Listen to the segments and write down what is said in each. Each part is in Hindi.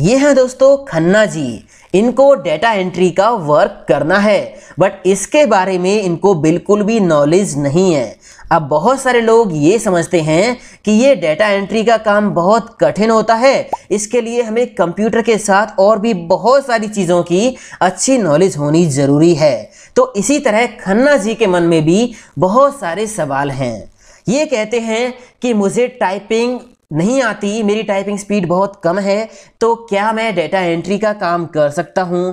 ये हैं दोस्तों खन्ना जी इनको डेटा एंट्री का वर्क करना है बट इसके बारे में इनको बिल्कुल भी नॉलेज नहीं है अब बहुत सारे लोग ये समझते हैं कि ये डेटा एंट्री का काम बहुत कठिन होता है इसके लिए हमें कंप्यूटर के साथ और भी बहुत सारी चीज़ों की अच्छी नॉलेज होनी ज़रूरी है तो इसी तरह खन्ना जी के मन में भी बहुत सारे सवाल हैं ये कहते हैं कि मुझे टाइपिंग नहीं आती मेरी टाइपिंग स्पीड बहुत कम है तो क्या मैं डेटा एंट्री का काम कर सकता हूँ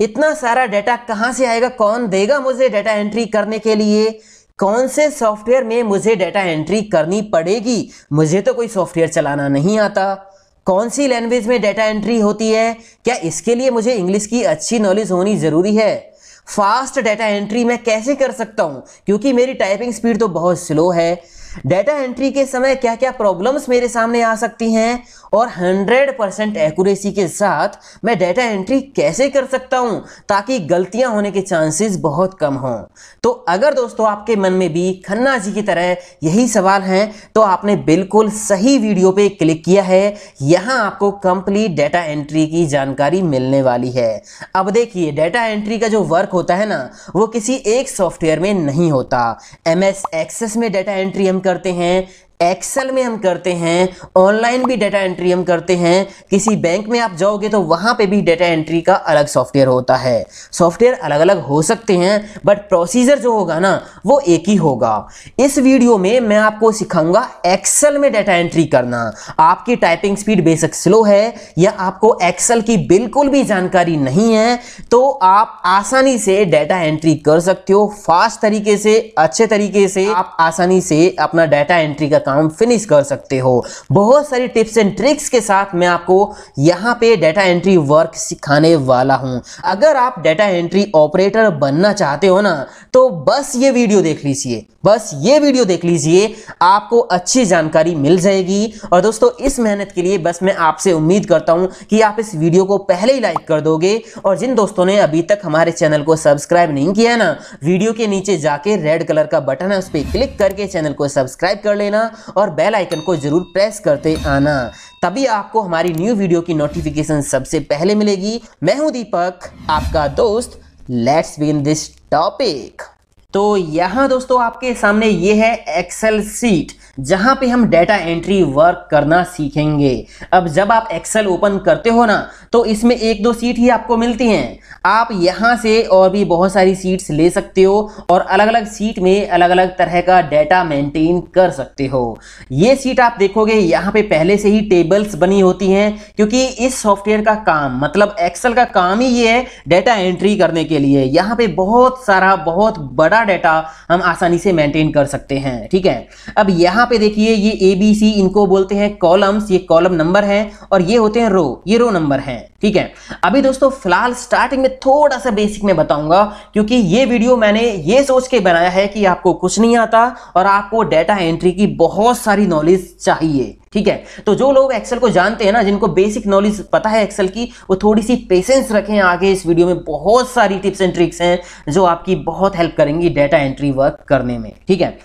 इतना सारा डेटा कहाँ से आएगा कौन देगा मुझे डेटा एंट्री करने के लिए कौन से सॉफ्टवेयर में मुझे डेटा एंट्री करनी पड़ेगी मुझे तो कोई सॉफ्टवेयर चलाना नहीं आता कौन सी लैंग्वेज में डेटा एंट्री होती है क्या इसके लिए मुझे इंग्लिश की अच्छी नॉलेज होनी ज़रूरी है फास्ट डेटा एंट्री मैं कैसे कर सकता हूँ क्योंकि मेरी टाइपिंग स्पीड तो बहुत स्लो है डेटा एंट्री के समय क्या क्या प्रॉब्लम्स मेरे सामने आ सकती हैं और 100 परसेंट एक्यूरेसी के साथ मैं डेटा एंट्री कैसे कर सकता हूं ताकि गलतियां होने के चांसेस बहुत कम हों तो अगर दोस्तों आपके मन में भी खन्ना जी की तरह यही सवाल हैं तो आपने बिल्कुल सही वीडियो पे क्लिक किया है यहां आपको कंप्लीट डेटा एंट्री की जानकारी मिलने वाली है अब देखिए डेटा एंट्री का जो वर्क होता है ना वो किसी एक सॉफ्टवेयर में नहीं होता एम एक्सेस में डेटा एंट्री हम करते हैं एक्सेल में हम करते हैं ऑनलाइन भी डाटा एंट्री हम करते हैं किसी बैंक में आप जाओगे तो वहाँ पे भी डाटा एंट्री का अलग सॉफ्टवेयर होता है सॉफ्टवेयर अलग अलग हो सकते हैं बट प्रोसीजर जो होगा ना वो एक ही होगा इस वीडियो में मैं आपको सिखाऊंगा एक्सेल में डाटा एंट्री करना आपकी टाइपिंग स्पीड बेशक स्लो है या आपको एक्सेल की बिल्कुल भी जानकारी नहीं है तो आप आसानी से डाटा एंट्री कर सकते हो फास्ट तरीके से अच्छे तरीके से आप आसानी से अपना डाटा एंट्री का काम फिनिश कर सकते हो बहुत सारी टिप्स एंड ट्रिक्स के साथ मैं आपको यहाँ पे डाटा एंट्री वर्क सिखाने वाला हूँ अगर आप डाटा एंट्री ऑपरेटर बनना चाहते हो ना तो बस ये वीडियो देख लीजिए बस ये वीडियो देख लीजिए आपको अच्छी जानकारी मिल जाएगी और दोस्तों इस मेहनत के लिए बस मैं आपसे उम्मीद करता हूँ कि आप इस वीडियो को पहले ही लाइक कर दोगे और जिन दोस्तों ने अभी तक हमारे चैनल को सब्सक्राइब नहीं किया ना वीडियो के नीचे जाके रेड कलर का बटन है उस पर क्लिक करके चैनल को सब्सक्राइब कर लेना और बेल आइकन को ज़रूर प्रेस करते आना तभी आपको हमारी न्यू वीडियो की नोटिफिकेशन सबसे पहले मिलेगी मैं हूं दीपक आपका दोस्त लेट्स बिगिन दिस टॉपिक तो यहां दोस्तों आपके सामने ये है एक्सेल सीट जहां पे हम डेटा एंट्री वर्क करना सीखेंगे अब जब आप एक्सेल ओपन करते हो ना तो इसमें एक दो सीट ही आपको मिलती हैं आप यहां से और भी बहुत सारी सीट्स ले सकते हो और अलग अलग सीट में अलग अलग तरह का डेटा मेंटेन कर सकते हो ये सीट आप देखोगे यहाँ पे पहले से ही टेबल्स बनी होती हैं क्योंकि इस सॉफ्टवेयर का काम मतलब एक्सेल का काम ही ये है डेटा एंट्री करने के लिए यहाँ पे बहुत सारा बहुत बड़ा डेटा हम आसानी से मेंटेन कर सकते हैं ठीक है अब यहाँ यहाँ पे देखिए ये ए बी सी इनको बोलते हैं कॉलम्स ये कॉलम नंबर हैं और ये होते हैं रो ये रो नंबर हैं ठीक है अभी दोस्तों फिलहाल स्टार्टिंग में थोड़ा सा बेसिक में बताऊंगा क्योंकि ये वीडियो मैंने ये सोच के बनाया है कि आपको कुछ नहीं आता और आपको डेटा एंट्री की बहुत सारी नॉलेज चाहिए ठीक है तो जो लोग एक्सेल को जानते हैं ना जिनको बेसिक नॉलेज पता है एक्सेल की वो थोड़ी सी पेशेंस रखें आगे इस वीडियो में बहुत सारी टिप्स एंड ट्रिक्स हैं जो आपकी बहुत हेल्प करेंगी डेटा एंट्री वर्क करने में ठीक है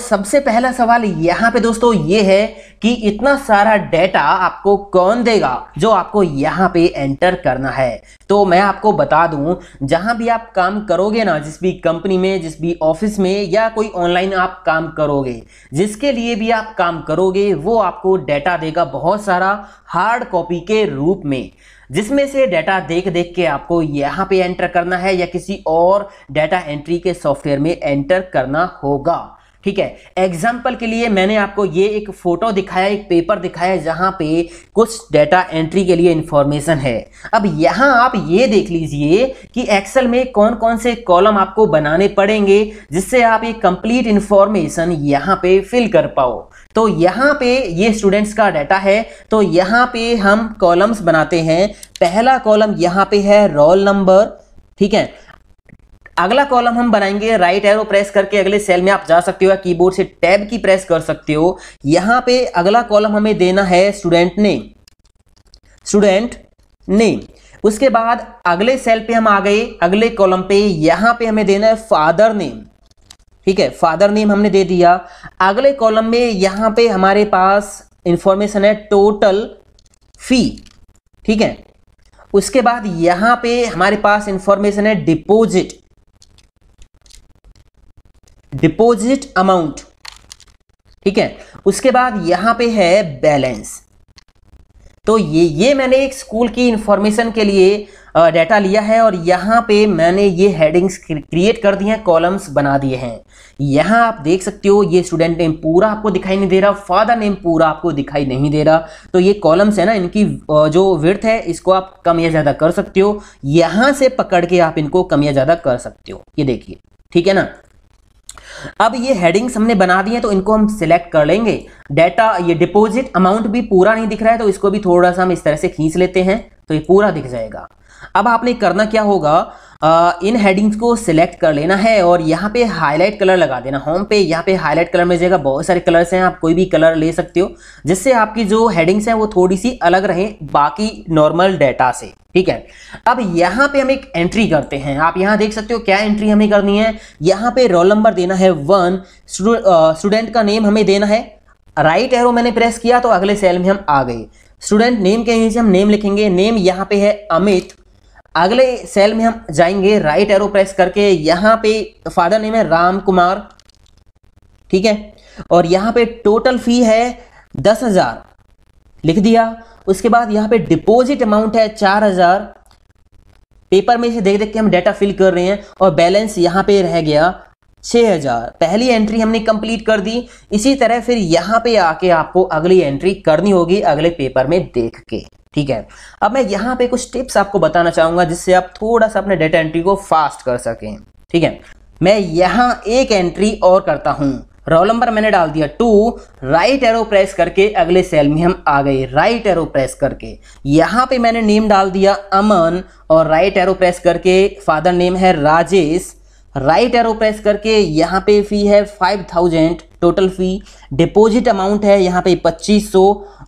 सबसे पहला सवाल यहाँ पे दोस्तों ये है कि इतना सारा डेटा आपको कौन देगा जो आपको यहाँ पे एंटर करना है तो मैं आपको बता दूं जहां भी आप काम करोगे ना जिस भी कंपनी में जिस भी ऑफिस में या कोई ऑनलाइन आप काम करोगे जिसके लिए भी आप काम करोगे वो आपको डेटा देगा बहुत सारा हार्ड कॉपी के रूप में जिसमें से डेटा देख देख के आपको यहाँ पे एंटर करना है या किसी और डेटा एंट्री के सॉफ्टवेयर में एंटर करना होगा ठीक है एग्जाम्पल के लिए मैंने आपको ये एक फोटो दिखाया एक पेपर दिखाया जहां पे कुछ डेटा एंट्री के लिए इंफॉर्मेशन है अब यहां आप ये देख लीजिए कि एक्सेल में कौन कौन से कॉलम आपको बनाने पड़ेंगे जिससे आप ये कंप्लीट इंफॉर्मेशन यहां पे फिल कर पाओ तो यहां पे ये स्टूडेंट्स का डाटा है तो यहां पे हम कॉलम्स बनाते हैं पहला कॉलम यहां पे है रोल नंबर ठीक है अगला कॉलम हम बनाएंगे राइट एरो प्रेस करके अगले सेल में आप जा सकते हो या कीबोर्ड से टैब की प्रेस कर सकते हो यहाँ पे अगला कॉलम हमें देना है स्टूडेंट नेम स्टूडेंट नेम उसके बाद अगले सेल पे हम आ गए अगले कॉलम पे यहाँ पे हमें देना है फादर नेम ठीक है फादर नेम हमने दे दिया अगले कॉलम में यहाँ पे हमारे पास इंफॉर्मेशन है टोटल फी ठीक है उसके बाद यहाँ पे हमारे पास इंफॉर्मेशन है डिपॉजिट डिपोजिट अमाउंट ठीक है उसके बाद यहां पे है बैलेंस तो ये ये मैंने एक स्कूल की इंफॉर्मेशन के लिए डाटा लिया है और यहां पे मैंने ये हेडिंग्स क्रिएट कर दिए हैं कॉलम्स बना दिए हैं यहां आप देख सकते हो ये स्टूडेंट नेम पूरा आपको दिखाई नहीं दे रहा फादर नेम पूरा आपको दिखाई नहीं दे रहा तो ये कॉलम्स है ना इनकी जो विर्थ है इसको आप कम या ज़्यादा कर सकते हो यहां से पकड़ के आप इनको कम या ज़्यादा कर सकते हो ये देखिए ठीक है ना अब ये हेडिंग्स हमने बना दी हैं तो इनको हम सिलेक्ट कर लेंगे डेटा ये डिपॉजिट अमाउंट भी पूरा नहीं दिख रहा है तो इसको भी थोड़ा सा हम इस तरह से खींच लेते हैं तो ये पूरा दिख जाएगा अब आपने करना क्या होगा इन हेडिंग्स को सिलेक्ट कर लेना है और यहाँ पे हाईलाइट कलर लगा देना होम पे यहाँ पे हाईलाइट कलर में जाएगा बहुत सारे कलर्स हैं आप कोई भी कलर ले सकते हो जिससे आपकी जो हेडिंग्स हैं वो थोड़ी सी अलग रहे बाकी नॉर्मल डेटा से ठीक है अब यहाँ पे हम एक एंट्री करते हैं आप यहाँ देख सकते हो क्या एंट्री हमें करनी है यहाँ पे रोल नंबर देना है वन स्टूडेंट का नेम हमें देना है राइट एरो मैंने प्रेस किया तो अगले सेल में हम आ गए स्टूडेंट नेम के नीचे हम नेम लिखेंगे नेम यहाँ पे है अमित अगले सेल में हम जाएंगे राइट एरो प्रेस करके यहाँ पे फादर नेम है राम कुमार ठीक है और यहाँ पे टोटल फी है दस हजार लिख दिया उसके बाद यहाँ पे डिपॉजिट अमाउंट है चार हजार पेपर में से देख देख के हम डाटा फिल कर रहे हैं और बैलेंस यहाँ पे रह गया छह हजार पहली एंट्री हमने कंप्लीट कर दी इसी तरह फिर यहाँ पे आके आपको अगली एंट्री करनी होगी अगले पेपर में देख के ठीक है अब मैं यहाँ पे कुछ टिप्स आपको बताना चाहूंगा जिससे आप थोड़ा सा अपने डेटा एंट्री को फास्ट कर सकें ठीक है मैं यहाँ एक एंट्री और करता हूँ रोल नंबर मैंने डाल दिया टू राइट एरो प्रेस करके अगले सेल में हम आ गए राइट एरो प्रेस करके यहाँ पे मैंने नेम डाल दिया अमन और राइट एरो प्रेस करके फादर नेम है राजेश राइट एरो प्रेस करके यहाँ पे फी है five thousand total fee deposit amount है यहाँ पे पच्चीस सौ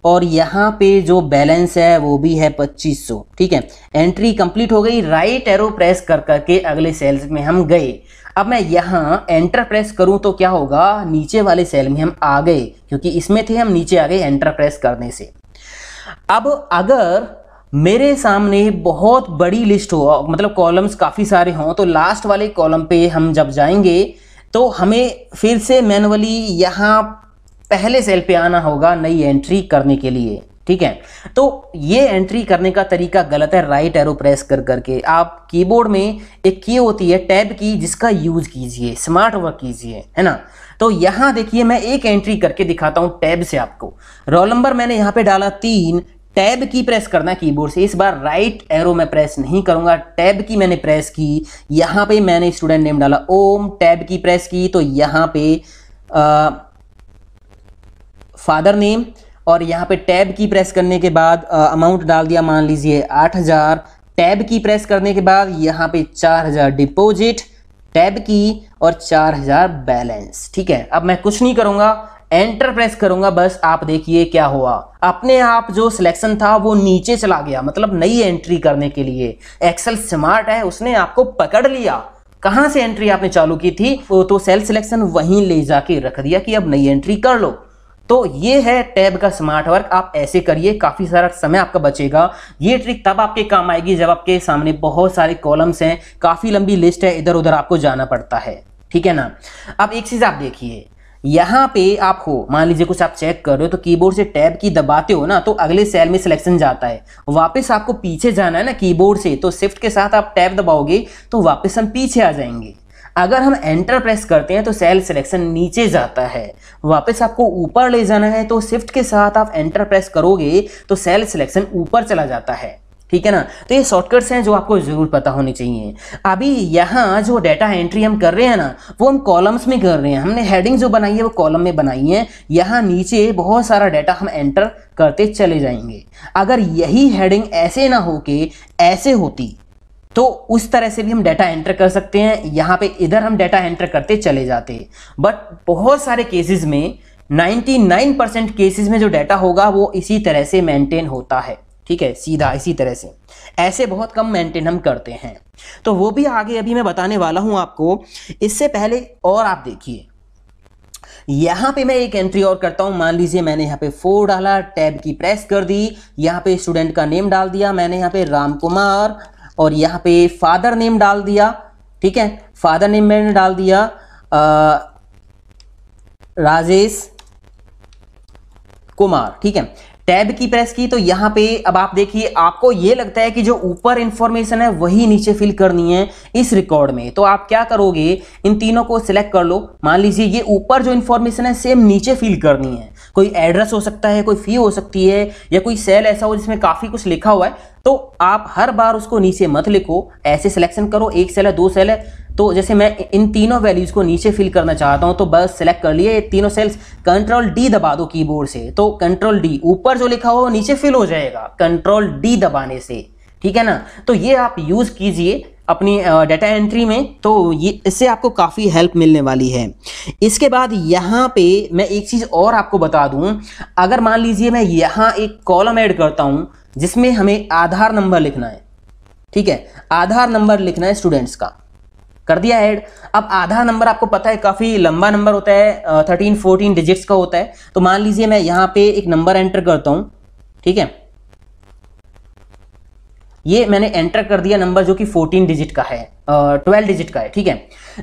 और यहाँ पे जो बैलेंस है वो भी है 2500 ठीक है एंट्री कंप्लीट हो गई राइट एरो प्रेस कर करके अगले सेल्स में हम गए अब मैं यहाँ एंटर प्रेस करूँ तो क्या होगा नीचे वाले सेल में हम आ गए क्योंकि इसमें थे हम नीचे आ गए एंटर प्रेस करने से अब अगर मेरे सामने बहुत बड़ी लिस्ट हो मतलब कॉलम्स काफ़ी सारे हों तो लास्ट वाले कॉलम पे हम जब जाएंगे तो हमें फिर से मैनुअली यहाँ पहले सेल पे आना होगा नई एंट्री करने के लिए ठीक है तो ये एंट्री करने का तरीका गलत है राइट एरो प्रेस कर करके आप कीबोर्ड में एक की होती है टैब की जिसका यूज कीजिए स्मार्ट वर्क कीजिए है ना तो यहाँ देखिए मैं एक एंट्री करके दिखाता हूँ टैब से आपको रोल नंबर मैंने यहाँ पे डाला तीन टैब की प्रेस करना कीबोर्ड से इस बार राइट एरो मैं प्रेस नहीं करूंगा टैब की मैंने प्रेस की यहाँ पे मैंने स्टूडेंट नेम डाला ओम टैब की प्रेस की तो यहाँ पे आ, फादर नेम और यहाँ पे टैब की प्रेस करने के बाद अमाउंट डाल दिया मान लीजिए आठ हज़ार टैब की प्रेस करने के बाद यहाँ पे चार हज़ार डिपोजिट टैब की और चार हज़ार बैलेंस ठीक है अब मैं कुछ नहीं करूँगा एंटर प्रेस करूंगा बस आप देखिए क्या हुआ अपने आप जो सिलेक्शन था वो नीचे चला गया मतलब नई एंट्री करने के लिए एक्सेल स्मार्ट है उसने आपको पकड़ लिया कहाँ से एंट्री आपने चालू की थी तो, तो सेल सिलेक्शन वहीं ले जाके रख दिया कि अब नई एंट्री कर लो तो ये है टैब का स्मार्ट वर्क आप ऐसे करिए काफ़ी सारा समय आपका बचेगा ये ट्रिक तब आपके काम आएगी जब आपके सामने बहुत सारे कॉलम्स हैं काफ़ी लंबी लिस्ट है इधर उधर आपको जाना पड़ता है ठीक है ना अब एक चीज़ आप देखिए यहाँ पे आप हो मान लीजिए कुछ आप चेक कर रहे हो तो कीबोर्ड से टैब की दबाते हो ना तो अगले सेल में सिलेक्शन जाता है वापस आपको पीछे जाना है ना कीबोर्ड से तो शिफ्ट के साथ आप टैब दबाओगे तो वापस हम पीछे आ जाएंगे अगर हम एंटर प्रेस करते हैं तो सेल सिलेक्शन नीचे जाता है वापस आपको ऊपर ले जाना है तो शिफ्ट के साथ आप एंटर प्रेस करोगे तो सेल सिलेक्शन ऊपर चला जाता है ठीक है ना तो ये शॉर्टकट्स हैं जो आपको ज़रूर पता होने चाहिए अभी यहाँ जो डेटा एंट्री हम कर रहे हैं ना वो हम कॉलम्स में कर रहे हैं हमने हेडिंग जो बनाई है वो कॉलम में बनाई है यहाँ नीचे बहुत सारा डेटा हम एंटर करते चले जाएंगे अगर यही हेडिंग ऐसे ना होके ऐसे होती तो उस तरह से भी हम डाटा एंटर कर सकते हैं यहाँ पे इधर हम डाटा एंटर करते चले जाते हैं बट बहुत सारे केसेस में 99 परसेंट केसेज में जो डाटा होगा वो इसी तरह से मेंटेन होता है ठीक है सीधा इसी तरह से ऐसे बहुत कम मेंटेन हम करते हैं तो वो भी आगे अभी मैं बताने वाला हूँ आपको इससे पहले और आप देखिए यहाँ पे मैं एक एंट्री और करता हूँ मान लीजिए मैंने यहाँ पे फोर डाला टैब की प्रेस कर दी यहाँ पे स्टूडेंट का नेम डाल दिया मैंने यहाँ पे राम कुमार और यहाँ पे फादर नेम डाल दिया ठीक है फादर नेम मैंने डाल दिया आ, राजेश कुमार ठीक है टैब की प्रेस की तो यहाँ पे अब आप देखिए आपको ये लगता है कि जो ऊपर इंफॉर्मेशन है वही नीचे फिल करनी है इस रिकॉर्ड में तो आप क्या करोगे इन तीनों को सिलेक्ट कर लो मान लीजिए ये ऊपर जो इन्फॉर्मेशन है सेम नीचे फिल करनी है कोई एड्रेस हो सकता है कोई फी हो सकती है या कोई सेल ऐसा हो जिसमें काफ़ी कुछ लिखा हुआ है तो आप हर बार उसको नीचे मत लिखो ऐसे सिलेक्शन करो एक सेल है दो सेल है तो जैसे मैं इन तीनों वैल्यूज़ को नीचे फिल करना चाहता हूँ तो बस सेलेक्ट कर लिए तीनों सेल्स कंट्रोल डी दबा दो कीबोर्ड से तो कंट्रोल डी ऊपर जो लिखा हो नीचे फिल हो जाएगा कंट्रोल डी दबाने से ठीक है ना तो ये आप यूज़ कीजिए अपनी डाटा एंट्री में तो ये इससे आपको काफ़ी हेल्प मिलने वाली है इसके बाद यहाँ पे मैं एक चीज़ और आपको बता दूँ अगर मान लीजिए मैं यहाँ एक कॉलम ऐड करता हूँ जिसमें हमें आधार नंबर लिखना है ठीक है आधार नंबर लिखना है स्टूडेंट्स का कर दिया ऐड अब आधार नंबर आपको पता है काफ़ी लंबा नंबर होता है थर्टीन फोर्टीन डिजिट्स का होता है तो मान लीजिए मैं यहाँ पे एक नंबर एंटर करता हूँ ठीक है ये मैंने एंटर कर दिया नंबर जो कि 14 डिजिट का है ट्वेल्व डिजिट का है ठीक है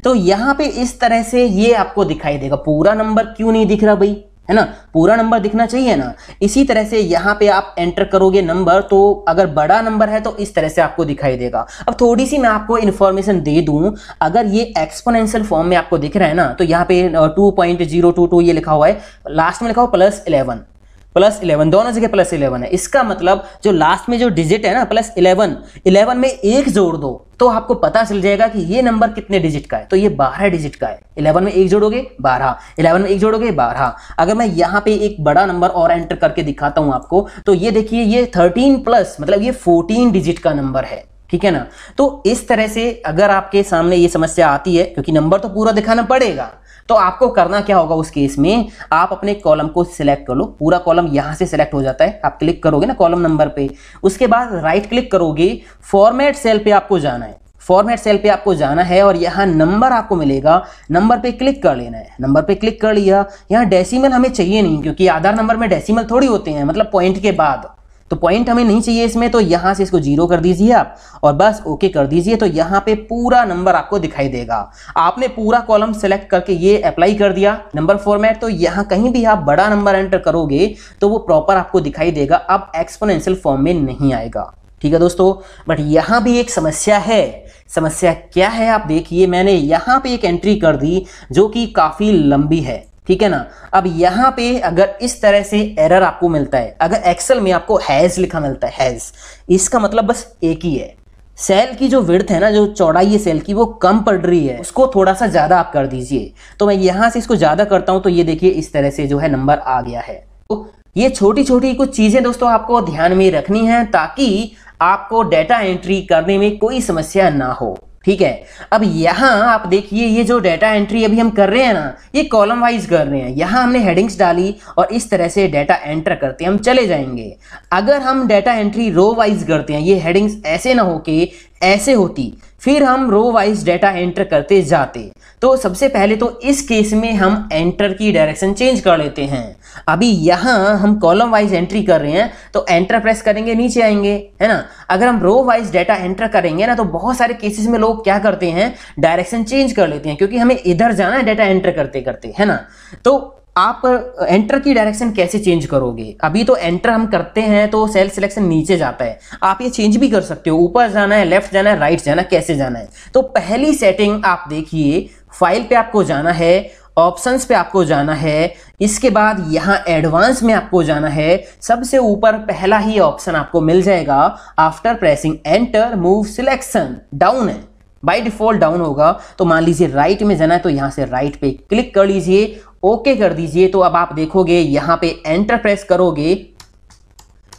तो यहाँ पे इस तरह से ये आपको दिखाई देगा पूरा नंबर क्यों नहीं दिख रहा भाई है ना पूरा नंबर दिखना चाहिए ना इसी तरह से यहाँ पे आप एंटर करोगे नंबर तो अगर बड़ा नंबर है तो इस तरह से आपको दिखाई देगा अब थोड़ी सी मैं आपको इन्फॉर्मेशन दे दूँ अगर ये एक्सपोनेंशियल फॉर्म में आपको दिख रहा है ना तो यहाँ पे two point zero two two ये लिखा हुआ है लास्ट में लिखा हुआ प्लस इलेवन प्लस इलेवन दोनों जगह प्लस इलेवन है इसका मतलब जो लास्ट में जो डिजिट है ना प्लस इलेवन इलेवन में एक जोड़ दो तो आपको पता चल जाएगा कि ये नंबर कितने डिजिट का है तो ये बारह डिजिट का है इलेवन में एक जोड़ोगे बारह इलेवन में एक जोड़ोगे बारह अगर मैं यहाँ पे एक बड़ा नंबर और एंटर करके दिखाता हूँ आपको तो ये देखिए ये थर्टीन प्लस मतलब ये फोर्टीन डिजिट का नंबर है ठीक है ना तो इस तरह से अगर आपके सामने ये समस्या आती है क्योंकि नंबर तो पूरा दिखाना पड़ेगा तो आपको करना क्या होगा उस केस में आप अपने कॉलम को सिलेक्ट कर लो पूरा कॉलम यहां से सिलेक्ट हो जाता है आप क्लिक करोगे ना कॉलम नंबर पे उसके बाद राइट क्लिक करोगे फॉर्मेट सेल पे आपको जाना है फॉर्मेट सेल पे आपको जाना है और यहाँ नंबर आपको मिलेगा नंबर पे क्लिक कर लेना है नंबर पे क्लिक कर लिया यहाँ डेसिमल हमें चाहिए नहीं क्योंकि आधार नंबर में डेसिमल थोड़ी होते हैं मतलब पॉइंट के बाद तो पॉइंट हमें नहीं चाहिए इसमें तो यहां से इसको जीरो कर दीजिए आप और बस ओके कर दीजिए तो यहाँ पे पूरा नंबर आपको दिखाई देगा आपने पूरा कॉलम सेलेक्ट करके ये अप्लाई कर दिया नंबर फॉर्मेट तो यहाँ कहीं भी आप बड़ा नंबर एंटर करोगे तो वो प्रॉपर आपको दिखाई देगा अब एक्सपोनेंशियल फॉर्म में नहीं आएगा ठीक है दोस्तों बट यहां भी एक समस्या है समस्या क्या है आप देखिए मैंने यहाँ पे एक एंट्री कर दी जो कि काफ़ी लंबी है ठीक है ना अब यहाँ पे अगर इस तरह से एरर आपको मिलता है अगर एक्सेल में आपको हैज़ लिखा मिलता है हैज़ इसका मतलब बस एक ही है सेल की जो विर्थ है ना जो चौड़ाई है सेल की वो कम पड़ रही है उसको थोड़ा सा ज़्यादा आप कर दीजिए तो मैं यहां से इसको ज़्यादा करता हूं तो ये देखिए इस तरह से जो है नंबर आ गया है तो ये छोटी छोटी कुछ चीज़ें दोस्तों आपको ध्यान में रखनी है ताकि आपको डेटा एंट्री करने में कोई समस्या ना हो ठीक है अब यहां आप देखिए ये जो डेटा एंट्री अभी हम कर रहे हैं ना ये कॉलम वाइज कर रहे हैं यहां हमने हेडिंग्स डाली और इस तरह से डेटा एंटर करते हैं हम चले जाएंगे अगर हम डेटा एंट्री रो वाइज करते हैं ये हेडिंग्स ऐसे ना होके ऐसे होती फिर हम रो वाइज डेटा एंटर करते जाते तो सबसे पहले तो इस केस में हम एंटर की डायरेक्शन चेंज कर लेते हैं अभी यहाँ हम कॉलम वाइज एंट्री कर रहे हैं तो एंटर प्रेस करेंगे नीचे आएंगे है ना अगर हम रो वाइज डेटा एंटर करेंगे ना तो बहुत सारे केसेस में लोग क्या करते हैं डायरेक्शन चेंज कर लेते हैं क्योंकि हमें इधर जाना है डेटा एंटर करते करते है ना तो आप एंटर की डायरेक्शन कैसे चेंज करोगे अभी तो एंटर हम करते हैं तो सेल सिलेक्शन नीचे जाता है आप ये चेंज भी कर सकते हो ऊपर जाना है लेफ्ट जाना है राइट जाना कैसे जाना है तो पहली सेटिंग आप देखिए फाइल पे आपको जाना है ऑप्शंस पे आपको जाना है इसके बाद यहाँ एडवांस में आपको जाना है सबसे ऊपर पहला ही ऑप्शन आपको मिल जाएगा after pressing enter move selection down है बाई डिफॉल्ट डाउन होगा तो मान लीजिए राइट में जाना है तो यहाँ से राइट पे क्लिक कर लीजिए ओके कर दीजिए तो अब आप देखोगे यहाँ पे एंटर प्रेस करोगे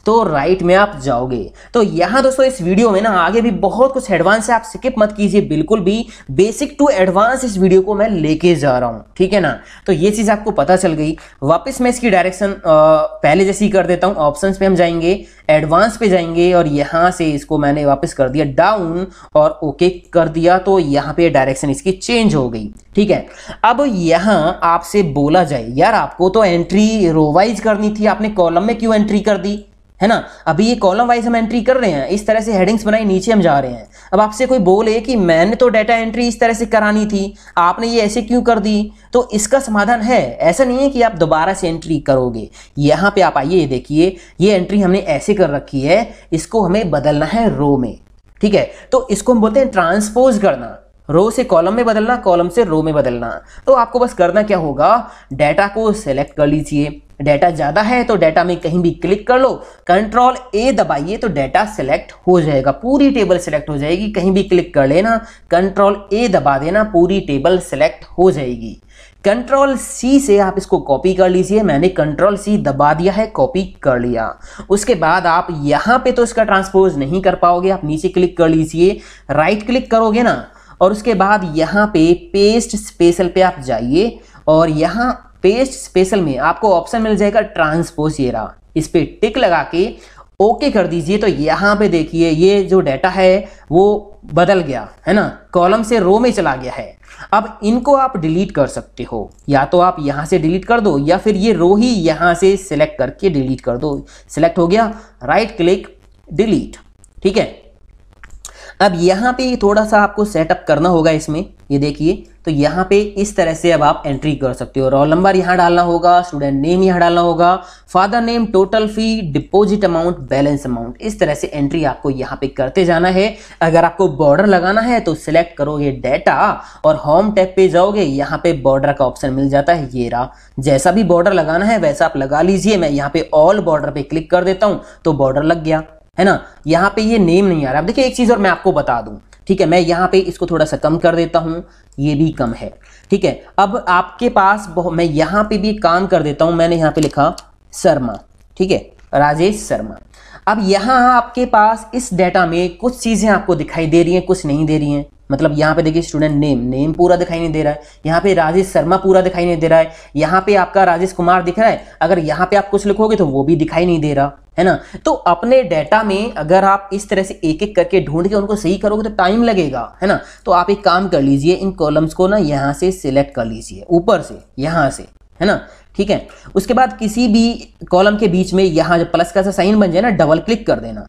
तो राइट में आप जाओगे तो यहां दोस्तों इस वीडियो में ना आगे भी बहुत कुछ एडवांस है आप स्किप मत कीजिए बिल्कुल भी बेसिक टू एडवांस इस वीडियो को मैं लेके जा रहा हूं ठीक है ना तो ये चीज़ आपको पता चल गई वापस मैं इसकी डायरेक्शन पहले जैसे ही कर देता हूं ऑप्शन पे हम जाएंगे एडवांस पे जाएंगे और यहां से इसको मैंने वापस कर दिया डाउन और ओके कर दिया तो यहां पे डायरेक्शन इसकी चेंज हो गई ठीक है अब यहां आपसे बोला जाए यार आपको तो एंट्री रोवाइज करनी थी आपने कॉलम में क्यों एंट्री कर दी है ना अभी ये कॉलम वाइज हम एंट्री कर रहे हैं इस तरह से हेडिंग्स बनाई नीचे हम जा रहे हैं अब आपसे कोई बोले कि मैंने तो डाटा एंट्री इस तरह से करानी थी आपने ये ऐसे क्यों कर दी तो इसका समाधान है ऐसा नहीं है कि आप दोबारा से एंट्री करोगे यहाँ पे आप आइए देखिए ये एंट्री हमने ऐसे कर रखी है इसको हमें बदलना है रो में ठीक है तो इसको हम बोलते हैं ट्रांसपोज करना रो से कॉलम में बदलना कॉलम से रो में बदलना तो आपको बस करना क्या होगा डाटा को सेलेक्ट कर लीजिए डाटा ज़्यादा है तो डाटा में कहीं भी क्लिक कर लो कंट्रोल ए दबाइए तो डाटा सेलेक्ट हो जाएगा पूरी टेबल सेलेक्ट हो जाएगी कहीं भी क्लिक कर लेना कंट्रोल ए दबा देना पूरी टेबल सेलेक्ट हो जाएगी कंट्रोल सी से आप इसको कॉपी कर लीजिए मैंने कंट्रोल सी दबा दिया है कॉपी कर लिया उसके बाद आप यहाँ पे तो इसका ट्रांसपोज नहीं कर पाओगे आप नीचे क्लिक कर लीजिए राइट क्लिक करोगे ना और उसके बाद यहाँ पे पेस्ट स्पेशल पे आप जाइए और यहाँ पेस्ट स्पेशल में आपको ऑप्शन मिल जाएगा ट्रांसपोज ये रहा इस पर टिक लगा के ओके कर दीजिए तो यहाँ पे देखिए ये जो डाटा है वो बदल गया है ना कॉलम से रो में चला गया है अब इनको आप डिलीट कर सकते हो या तो आप यहाँ से डिलीट कर दो या फिर ये रो ही यहाँ से सिलेक्ट करके डिलीट कर दो सिलेक्ट हो गया राइट क्लिक डिलीट ठीक है अब यहाँ पे थोड़ा सा आपको सेटअप करना होगा इसमें ये देखिए तो यहाँ पे इस तरह से अब आप एंट्री कर सकते हो रोल नंबर यहाँ डालना होगा स्टूडेंट नेम यहाँ डालना होगा father name total fee deposit amount balance amount इस तरह से एंट्री आपको यहाँ पे करते जाना है अगर आपको बॉर्डर लगाना है तो सिलेक्ट करोगे डेटा और होम टैप पे जाओगे यहाँ पे बॉर्डर का ऑप्शन मिल जाता है ये रहा जैसा भी बॉर्डर लगाना है वैसा आप लगा लीजिए मैं यहाँ पे ऑल बॉर्डर पे क्लिक कर देता हूँ तो बॉर्डर लग गया है ना यहाँ पे ये नेम नहीं आ रहा अब देखिए एक चीज़ और मैं आपको बता दूं ठीक है मैं यहाँ पे इसको थोड़ा सा कम कर देता हूँ ये भी कम है ठीक है अब आपके पास मैं यहाँ पे भी काम कर देता हूँ मैंने यहाँ पे लिखा शर्मा ठीक है राजेश शर्मा अब यहाँ आपके पास इस डेटा में कुछ चीज़ें आपको दिखाई दे रही हैं कुछ नहीं दे रही हैं मतलब यहाँ पे देखिए स्टूडेंट नेम नेम पूरा दिखाई नहीं दे रहा है यहाँ पे राजेश शर्मा पूरा दिखाई नहीं दे रहा है यहाँ पे आपका राजेश कुमार दिख रहा है अगर यहाँ पे आप कुछ लिखोगे तो वो भी दिखाई नहीं दे रहा है ना तो अपने डेटा में अगर आप इस तरह से एक एक करके ढूंढ के उनको सही करोगे तो टाइम लगेगा है ना तो आप एक काम कर लीजिए इन कॉलम्स को ना यहाँ से सिलेक्ट कर लीजिए ऊपर से यहाँ से है ना ठीक है उसके बाद किसी भी कॉलम के बीच में यहाँ जब प्लस का साइन बन जाए ना डबल क्लिक कर देना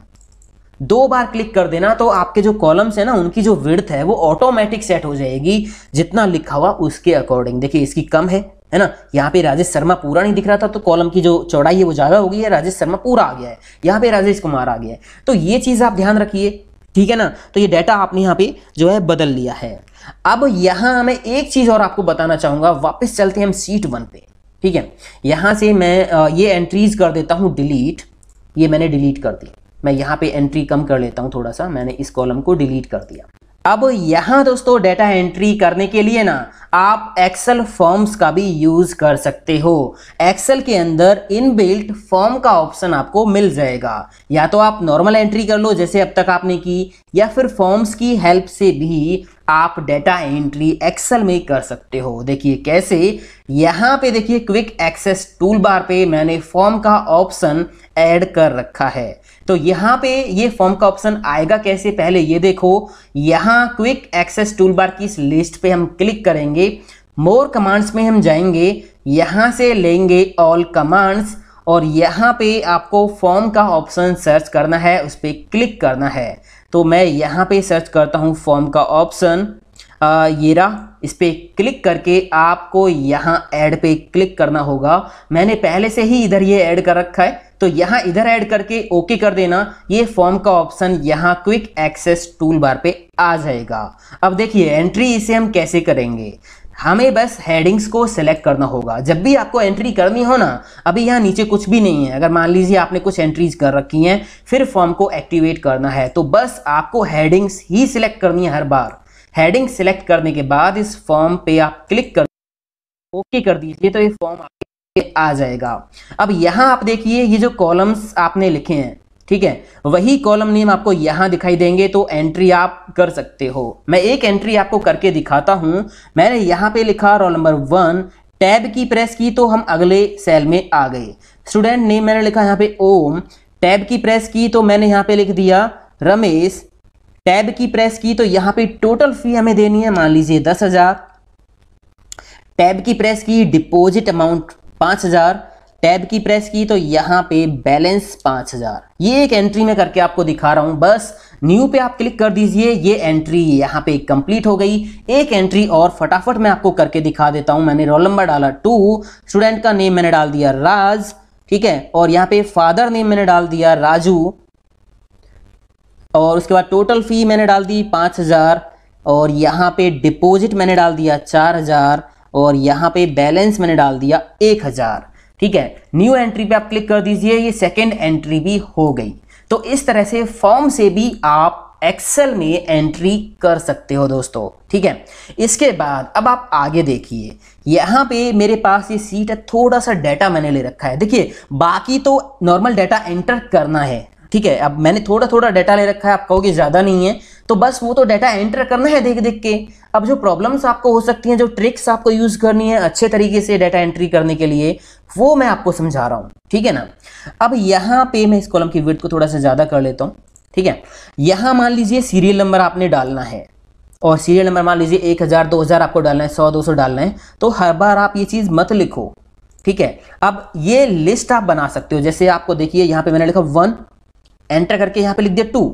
दो बार क्लिक कर देना तो आपके जो कॉलम्स है ना उनकी जो विड्थ है वो ऑटोमेटिक सेट हो जाएगी जितना लिखा हुआ उसके अकॉर्डिंग देखिए इसकी कम है है ना यहाँ पे राजेश शर्मा पूरा नहीं दिख रहा था तो कॉलम की जो चौड़ाई है वो ज़्यादा हो गई है राजेश शर्मा पूरा आ गया है यहाँ पे राजेश कुमार आ गया है तो ये चीज़ आप ध्यान रखिए ठीक है ना तो ये डाटा आपने यहाँ पे जो है बदल लिया है अब यहाँ मैं एक चीज़ और आपको बताना चाहूंगा वापस चलते हैं हम सीट वन पे ठीक है यहाँ से मैं ये एंट्रीज कर देता हूँ डिलीट ये मैंने डिलीट कर दी मैं यहाँ पे एंट्री कम कर लेता हूँ थोड़ा सा मैंने इस कॉलम को डिलीट कर दिया अब यहाँ दोस्तों डेटा एंट्री करने के लिए ना आप एक्सेल फॉर्म्स का भी यूज़ कर सकते हो एक्सेल के अंदर इनबिल्ट फॉर्म का ऑप्शन आपको मिल जाएगा या तो आप नॉर्मल एंट्री कर लो जैसे अब तक आपने की या फिर फॉर्म्स की हेल्प से भी आप डेटा एंट्री एक्सेल में कर सकते हो देखिए कैसे यहाँ पे देखिए क्विक एक्सेस टूल बार पे मैंने फॉर्म का ऑप्शन ऐड कर रखा है तो यहाँ पे ये फॉर्म का ऑप्शन आएगा कैसे पहले ये देखो यहाँ क्विक एक्सेस टूल बार की इस लिस्ट पे हम क्लिक करेंगे मोर कमांड्स में हम जाएंगे यहाँ से लेंगे ऑल कमांड्स और यहाँ पे आपको फॉर्म का ऑप्शन सर्च करना है उस पर क्लिक करना है तो मैं यहाँ पे सर्च करता हूँ फॉर्म का ऑप्शन ये रहा इस पर क्लिक करके आपको यहाँ ऐड पे क्लिक करना होगा मैंने पहले से ही इधर ये ऐड कर रखा है तो यहाँ इधर ऐड करके ओके कर देना ये फॉर्म का ऑप्शन यहाँ क्विक एक्सेस टूल बार पे आ जाएगा अब देखिए एंट्री इसे हम कैसे करेंगे हमें बस हेडिंग्स को सिलेक्ट करना होगा जब भी आपको एंट्री करनी हो ना अभी यहाँ नीचे कुछ भी नहीं है अगर मान लीजिए आपने कुछ एंट्रीज कर रखी हैं फिर फॉर्म को एक्टिवेट करना है तो बस आपको हेडिंग्स ही सिलेक्ट करनी है हर बार हेडिंग सिलेक्ट करने के बाद इस फॉर्म पे आप क्लिक कर ओके कर दीजिए तो ये फॉर्म आ जाएगा अब यहाँ आप देखिए ये जो कॉलम्स आपने लिखे हैं ठीक है वही कॉलम नेम आपको यहां दिखाई देंगे तो एंट्री आप कर सकते हो मैं एक एंट्री आपको करके दिखाता हूं मैंने यहां पे लिखा रोल नंबर वन टैब की प्रेस की तो हम अगले सेल में आ गए स्टूडेंट नेम मैंने लिखा यहाँ पे ओम टैब की प्रेस की तो मैंने यहां पे लिख दिया रमेश टैब की प्रेस की तो यहाँ पे टोटल फी हमें देनी है मान लीजिए दस हज़ार टैब की प्रेस की डिपोजिट अमाउंट पांच हज़ार टैब की प्रेस की तो यहाँ पे बैलेंस पांच हज़ार ये एक एंट्री में करके आपको दिखा रहा हूँ बस न्यू पे आप क्लिक कर दीजिए ये एंट्री यहाँ पे कंप्लीट हो गई एक एंट्री और फटाफट मैं आपको करके दिखा देता हूँ मैंने रोल नंबर डाला टू स्टूडेंट का नेम मैंने डाल दिया राज ठीक है और यहाँ पे फादर नेम मैंने डाल दिया राजू और उसके बाद टोटल फ़ी मैंने डाल दी पाँच हज़ार और यहाँ पे डिपोजिट मैंने डाल दिया चार हज़ार और यहाँ पे बैलेंस मैंने डाल दिया एक हज़ार ठीक है न्यू एंट्री पे आप क्लिक कर दीजिए ये सेकेंड एंट्री भी हो गई तो इस तरह से फॉर्म से भी आप एक्सेल में एंट्री कर सकते हो दोस्तों ठीक है इसके बाद अब आप आगे देखिए यहाँ पे मेरे पास ये सीट है थोड़ा सा डाटा मैंने ले रखा है देखिए बाकी तो नॉर्मल डाटा एंटर करना है ठीक है अब मैंने थोड़ा थोड़ा डाटा ले रखा है आप कहोगे ज़्यादा नहीं है तो बस वो तो डाटा एंटर करना है देख देख के अब जो प्रॉब्लम्स आपको हो सकती हैं जो ट्रिक्स आपको यूज़ करनी है अच्छे तरीके से डाटा एंट्री करने के लिए वो मैं आपको समझा रहा हूँ ठीक है ना अब यहाँ पे मैं इस कॉलम की विर्थ को थोड़ा सा ज़्यादा कर लेता हूँ ठीक है यहाँ मान लीजिए सीरियल नंबर आपने डालना है और सीरियल नंबर मान लीजिए एक हज़ार दो हज़ार आपको डालना है सौ दो सौ डालना है तो हर बार आप ये चीज़ मत लिखो ठीक है अब ये लिस्ट आप बना सकते हो जैसे आपको देखिए यहाँ पे मैंने लिखा वन एंटर करके यहाँ पे लिख दिया टू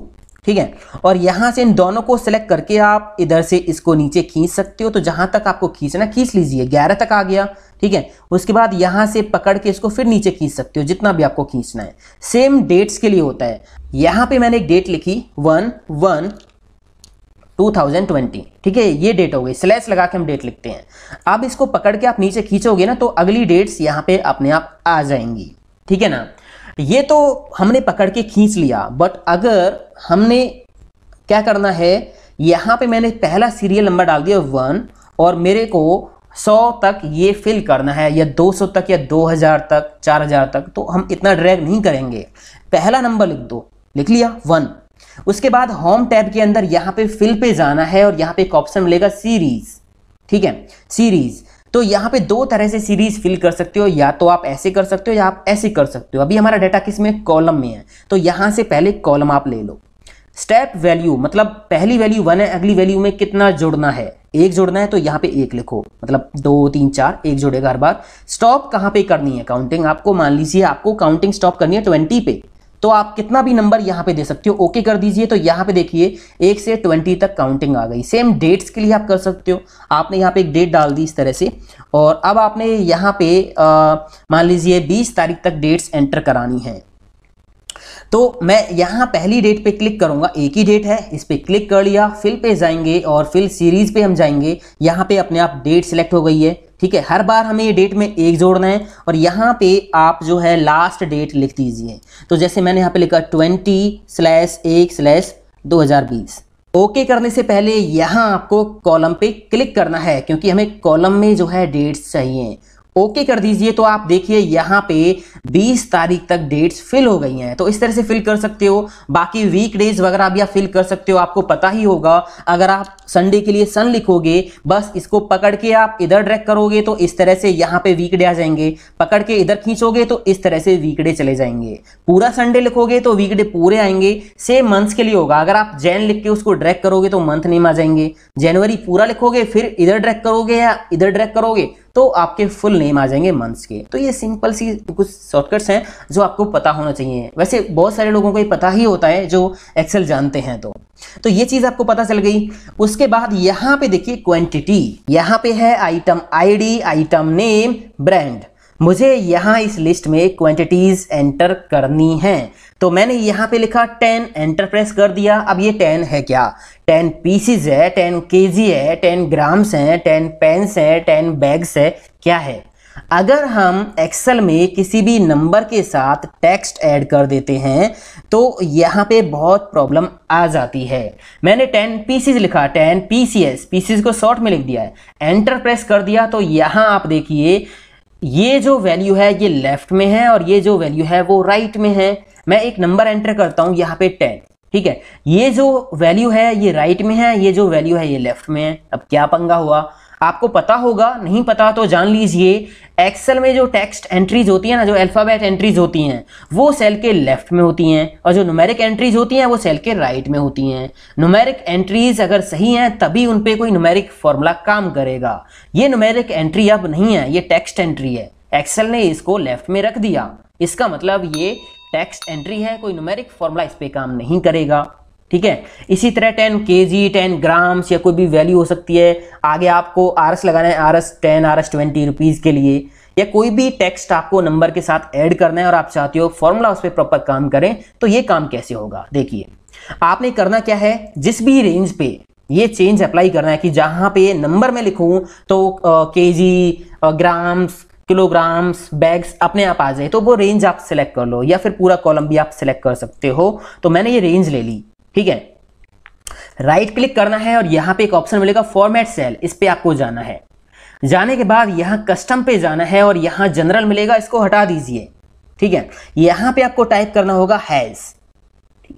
ठीक है और यहाँ से इन दोनों को सिलेक्ट करके आप इधर से इसको नीचे खींच सकते हो तो जहाँ तक आपको खींचना खींच लीजिए ग्यारह तक आ गया ठीक है उसके बाद यहाँ से पकड़ के इसको फिर नीचे खींच सकते हो जितना भी आपको खींचना है सेम डेट्स के लिए होता है यहाँ पे मैंने एक डेट लिखी वन वन 2020 ठीक है ये डेट हो गई स्लैश लगा के हम डेट लिखते हैं अब इसको पकड़ के आप नीचे खींचोगे ना तो अगली डेट्स यहाँ पे अपने आप आ जाएंगी ठीक है ना ये तो हमने पकड़ के खींच लिया बट अगर हमने क्या करना है यहाँ पे मैंने पहला सीरियल नंबर डाल दिया वन और मेरे को 100 तक ये फिल करना है या 200 तक या 2000 तक 4000 तक तो हम इतना ड्रैग नहीं करेंगे पहला नंबर लिख दो लिख लिया वन उसके बाद होम टैब के अंदर यहाँ पे फिल पे जाना है और यहाँ पे एक ऑप्शन मिलेगा सीरीज ठीक है सीरीज तो यहाँ पे दो तरह से सीरीज फिल कर सकते हो या तो आप ऐसे कर सकते हो या आप ऐसे कर सकते हो अभी हमारा डाटा किस में कॉलम में है तो यहाँ से पहले कॉलम आप ले लो स्टेप वैल्यू मतलब पहली वैल्यू वन है अगली वैल्यू में कितना जोड़ना है एक जोड़ना है तो यहाँ पे एक लिखो मतलब दो तीन चार एक जोड़ेगा हर बार स्टॉप कहाँ पे करनी है काउंटिंग आपको मान लीजिए आपको काउंटिंग स्टॉप करनी है ट्वेंटी पे तो आप कितना भी नंबर यहाँ पे दे सकते हो ओके कर दीजिए तो यहाँ पे देखिए एक से ट्वेंटी तक काउंटिंग आ गई सेम डेट्स के लिए आप कर सकते हो आपने यहाँ पे एक डेट डाल दी इस तरह से और अब आपने यहाँ पे मान लीजिए बीस तारीख तक डेट्स एंटर करानी है तो मैं यहाँ पहली डेट पे क्लिक करूँगा एक ही डेट है इस पर क्लिक कर लिया फिल पे जाएंगे और फिल सीरीज़ पे हम जाएंगे यहाँ पे अपने आप डेट सिलेक्ट हो गई है ठीक है हर बार हमें ये डेट में एक जोड़ना है और यहाँ पे आप जो है लास्ट डेट लिख दीजिए तो जैसे मैंने यहाँ पे लिखा ट्वेंटी स्लैश एक स्लैश दो हज़ार बीस ओके करने से पहले यहाँ आपको कॉलम पे क्लिक करना है क्योंकि हमें कॉलम में जो है डेट्स चाहिए ओके कर दीजिए तो आप देखिए यहाँ पे 20 तारीख तक डेट्स फिल हो गई हैं तो इस तरह से फिल कर सकते हो बाकी वीक डेज वगैरह भी आप फिल कर सकते हो आपको पता ही होगा अगर आप संडे के लिए सन लिखोगे बस इसको पकड़ के आप इधर ड्रैग करोगे तो इस तरह से यहाँ पे वीकडे आ जाएंगे पकड़ के इधर खींचोगे तो इस तरह से वीकडे चले जाएंगे पूरा संडे लिखोगे तो वीकडे पूरे आएंगे सेम मंथ्स के लिए होगा अगर आप जैन लिख के उसको ड्रैक करोगे तो मंथ नेम आ जाएंगे जनवरी पूरा लिखोगे फिर इधर ड्रैक करोगे या इधर ड्रैक करोगे तो आपके फुल नेम आ जाएंगे मंथ्स के तो ये सिंपल सी कुछ शॉर्टकट्स हैं जो आपको पता होना चाहिए वैसे बहुत सारे लोगों को ये पता ही होता है जो एक्सेल जानते हैं तो तो ये चीज़ आपको पता चल गई उसके बाद यहाँ पे देखिए क्वांटिटी यहाँ पे है item ID item name brand मुझे यहाँ इस लिस्ट में क्वांटिटीज़ एंटर करनी हैं तो मैंने यहाँ पे लिखा 10 एंटर प्रेस कर दिया अब ये 10 है क्या 10 पीसीज है 10 केजी है 10 ग्राम्स हैं 10 पेन्स हैं 10 बैग्स है क्या है अगर हम एक्सेल में किसी भी नंबर के साथ टेक्स्ट ऐड कर देते हैं तो यहाँ पे बहुत प्रॉब्लम आ जाती है मैंने 10 पीसीज लिखा 10 पीसीएस पीसीज को शॉर्ट में लिख दिया है एंटर प्रेस कर दिया तो यहाँ आप देखिए ये जो वैल्यू है ये लेफ्ट में है और ये जो वैल्यू है वो राइट right में है मैं एक नंबर एंटर करता हूं यहां पे टेन ठीक है ये जो वैल्यू है ये राइट right में है ये जो वैल्यू है ये लेफ्ट में है अब क्या पंगा हुआ आपको पता होगा नहीं पता तो जान लीजिए एक्सेल में जो टेक्स्ट एंट्रीज होती है ना जो अल्फ़ाबेट एंट्रीज होती हैं वो सेल के लेफ्ट में होती हैं और जो नुमेरिक एंट्रीज होती हैं वो सेल के राइट में होती हैं नुमेरिक एंट्रीज अगर सही हैं तभी उन पर कोई नुमेरिक फॉर्मूला काम करेगा ये नुमेरिक एंट्री अब नहीं है ये टेक्स्ट एंट्री है एक्सेल ने इसको लेफ्ट में रख दिया इसका मतलब ये टेक्स्ट एंट्री है कोई नुमेरिक फॉर्मूला इस पर काम नहीं करेगा ठीक है इसी तरह टेन के जी टेन ग्राम्स या कोई भी वैल्यू हो सकती है आगे आपको आर एस लगाना है R S ten R S twenty rupees के लिए या कोई भी टेक्स्ट आपको नंबर के साथ ऐड करना है और आप चाहते हो फॉर्मूला उस पर प्रॉपर काम करें तो ये काम कैसे होगा देखिए आपने करना क्या है जिस भी रेंज पे ये चेंज अप्लाई करना है कि जहां पे नंबर में लिखूं तो के जी ग्राम्स किलोग्राम्स बैग्स अपने आप आ जाए तो वो रेंज आप सिलेक्ट कर लो या फिर पूरा कॉलम भी आप सिलेक्ट कर सकते हो तो मैंने ये रेंज ले ली ठीक है राइट क्लिक करना है और यहां पे एक ऑप्शन मिलेगा फॉर्मेट सेल इस पर आपको जाना है जाने के बाद यहां कस्टम पे जाना है और यहां जनरल मिलेगा इसको हटा दीजिए ठीक है यहां पे आपको टाइप करना होगा हैज़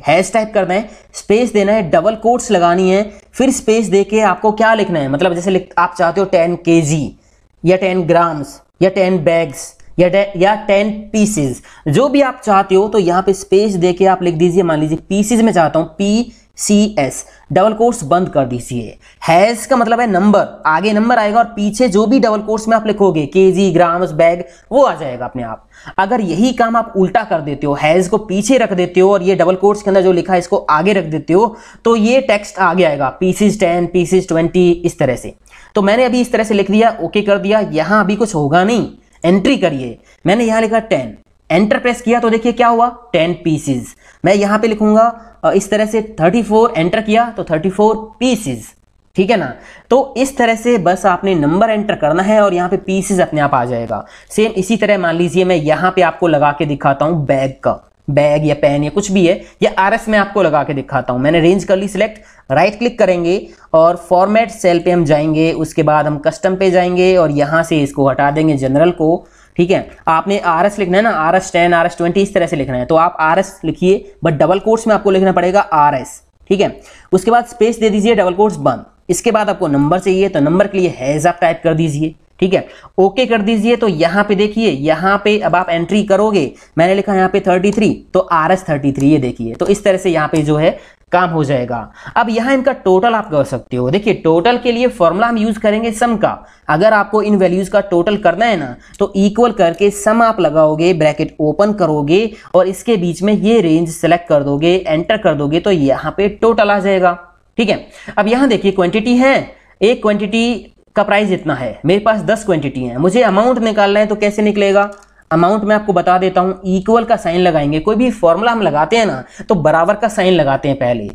हैज टाइप करना है स्पेस देना है डबल कोट्स लगानी है फिर स्पेस दे के आपको क्या लिखना है मतलब जैसे आप चाहते हो टेन के या टेन ग्राम्स या टेन बैग्स या या टेन पीसीज जो भी आप चाहते हो तो यहाँ पे स्पेस दे के आप लिख दीजिए मान लीजिए पीसीज में चाहता हूँ P C S double quotes बंद कर दीजिए हैज का मतलब है नंबर आगे नंबर आएगा और पीछे जो भी डबल कोर्स में आप लिखोगे के जी ग्राम्स बैग वो आ जाएगा अपने आप अगर यही काम आप उल्टा कर देते हो हैज को पीछे रख देते हो और ये डबल कोर्स के अंदर जो लिखा है इसको आगे रख देते हो तो ये टेक्स्ट आगे आएगा पीसीज टेन पीसीज ट्वेंटी इस तरह से तो मैंने अभी इस तरह से लिख दिया ओके कर दिया यहां अभी कुछ होगा नहीं एंट्री करिए मैंने यहां लिखा टेन एंटर प्रेस किया तो देखिए क्या हुआ टेन पीसेज मैं यहां पे लिखूंगा इस तरह से थर्टी फोर एंटर किया तो थर्टी फोर पीसेज ठीक है ना तो इस तरह से बस आपने नंबर एंटर करना है और यहां पे पीसेज अपने आप आ जाएगा सेम इसी तरह मान लीजिए मैं यहां पे आपको लगा के दिखाता हूं बैग का बैग या पेन या कुछ भी है या आर एस में आपको लगा के दिखाता हूँ मैंने रेंज कर ली सिलेक्ट राइट क्लिक करेंगे और फॉर्मेट सेल पे हम जाएंगे उसके बाद हम कस्टम पे जाएंगे और यहाँ से इसको हटा देंगे जनरल को ठीक है आपने आर एस लिखना है ना R S ten R S twenty इस तरह से लिखना है तो आप आर एस लिखिए बट डबल कोर्स में आपको लिखना पड़ेगा आर एस ठीक है उसके बाद स्पेस दे दीजिए डबल कोर्स बंद इसके बाद आपको नंबर चाहिए तो नंबर के लिए हैज आप टाइप कर दीजिए ठीक है ओके कर दीजिए तो यहां पे देखिए यहां पे अब आप एंट्री करोगे मैंने लिखा यहाँ पे 33 तो आर एस थर्टी थ्री ये देखिए तो इस तरह से यहां पे जो है काम हो जाएगा अब यहां इनका टोटल आप कर सकते हो देखिए टोटल के लिए फॉर्मूला हम यूज करेंगे सम का अगर आपको इन वैल्यूज का टोटल करना है ना तो इक्वल करके सम आप लगाओगे ब्रैकेट ओपन करोगे और इसके बीच में ये रेंज सेलेक्ट कर दोगे एंटर कर दोगे तो यहाँ पे टोटल आ जाएगा ठीक है अब यहां देखिए क्वांटिटी है एक क्वांटिटी का प्राइस इतना है मेरे पास दस क्वांटिटी है मुझे अमाउंट निकालना है तो कैसे निकलेगा अमाउंट मैं आपको बता देता हूँ इक्वल का साइन लगाएंगे कोई भी फॉर्मूला हम लगाते हैं ना तो बराबर का साइन लगाते हैं पहले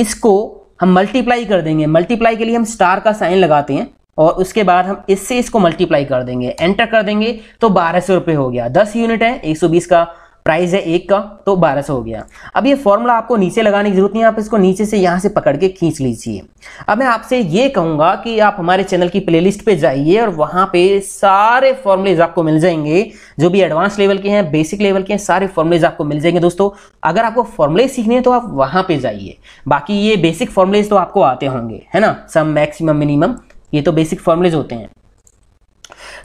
इसको हम मल्टीप्लाई कर देंगे मल्टीप्लाई के लिए हम स्टार का साइन लगाते हैं और उसके बाद हम इससे इसको मल्टीप्लाई कर देंगे एंटर कर देंगे तो बारह सौ रुपये हो गया दस यूनिट है एक सौ बीस का प्राइस है एक का तो बारह सौ हो गया अब ये फॉर्मूला आपको नीचे लगाने की जरूरत नहीं है आप इसको नीचे से यहाँ से पकड़ के खींच लीजिए अब मैं आपसे ये कहूँगा कि आप हमारे चैनल की प्लेलिस्ट पे जाइए और वहाँ पे सारे फॉर्मूलेज आपको मिल जाएंगे जो भी एडवांस लेवल के हैं बेसिक लेवल के हैं सारे फॉर्मूलेज आपको मिल जाएंगे दोस्तों अगर आपको फॉर्मूले सीखने हैं तो आप वहाँ पर जाइए बाकी ये बेसिक फॉर्मूलेज तो आपको आते होंगे है ना सम मैक्सिमम मिनिमम ये तो बेसिक फॉर्मूलेज होते हैं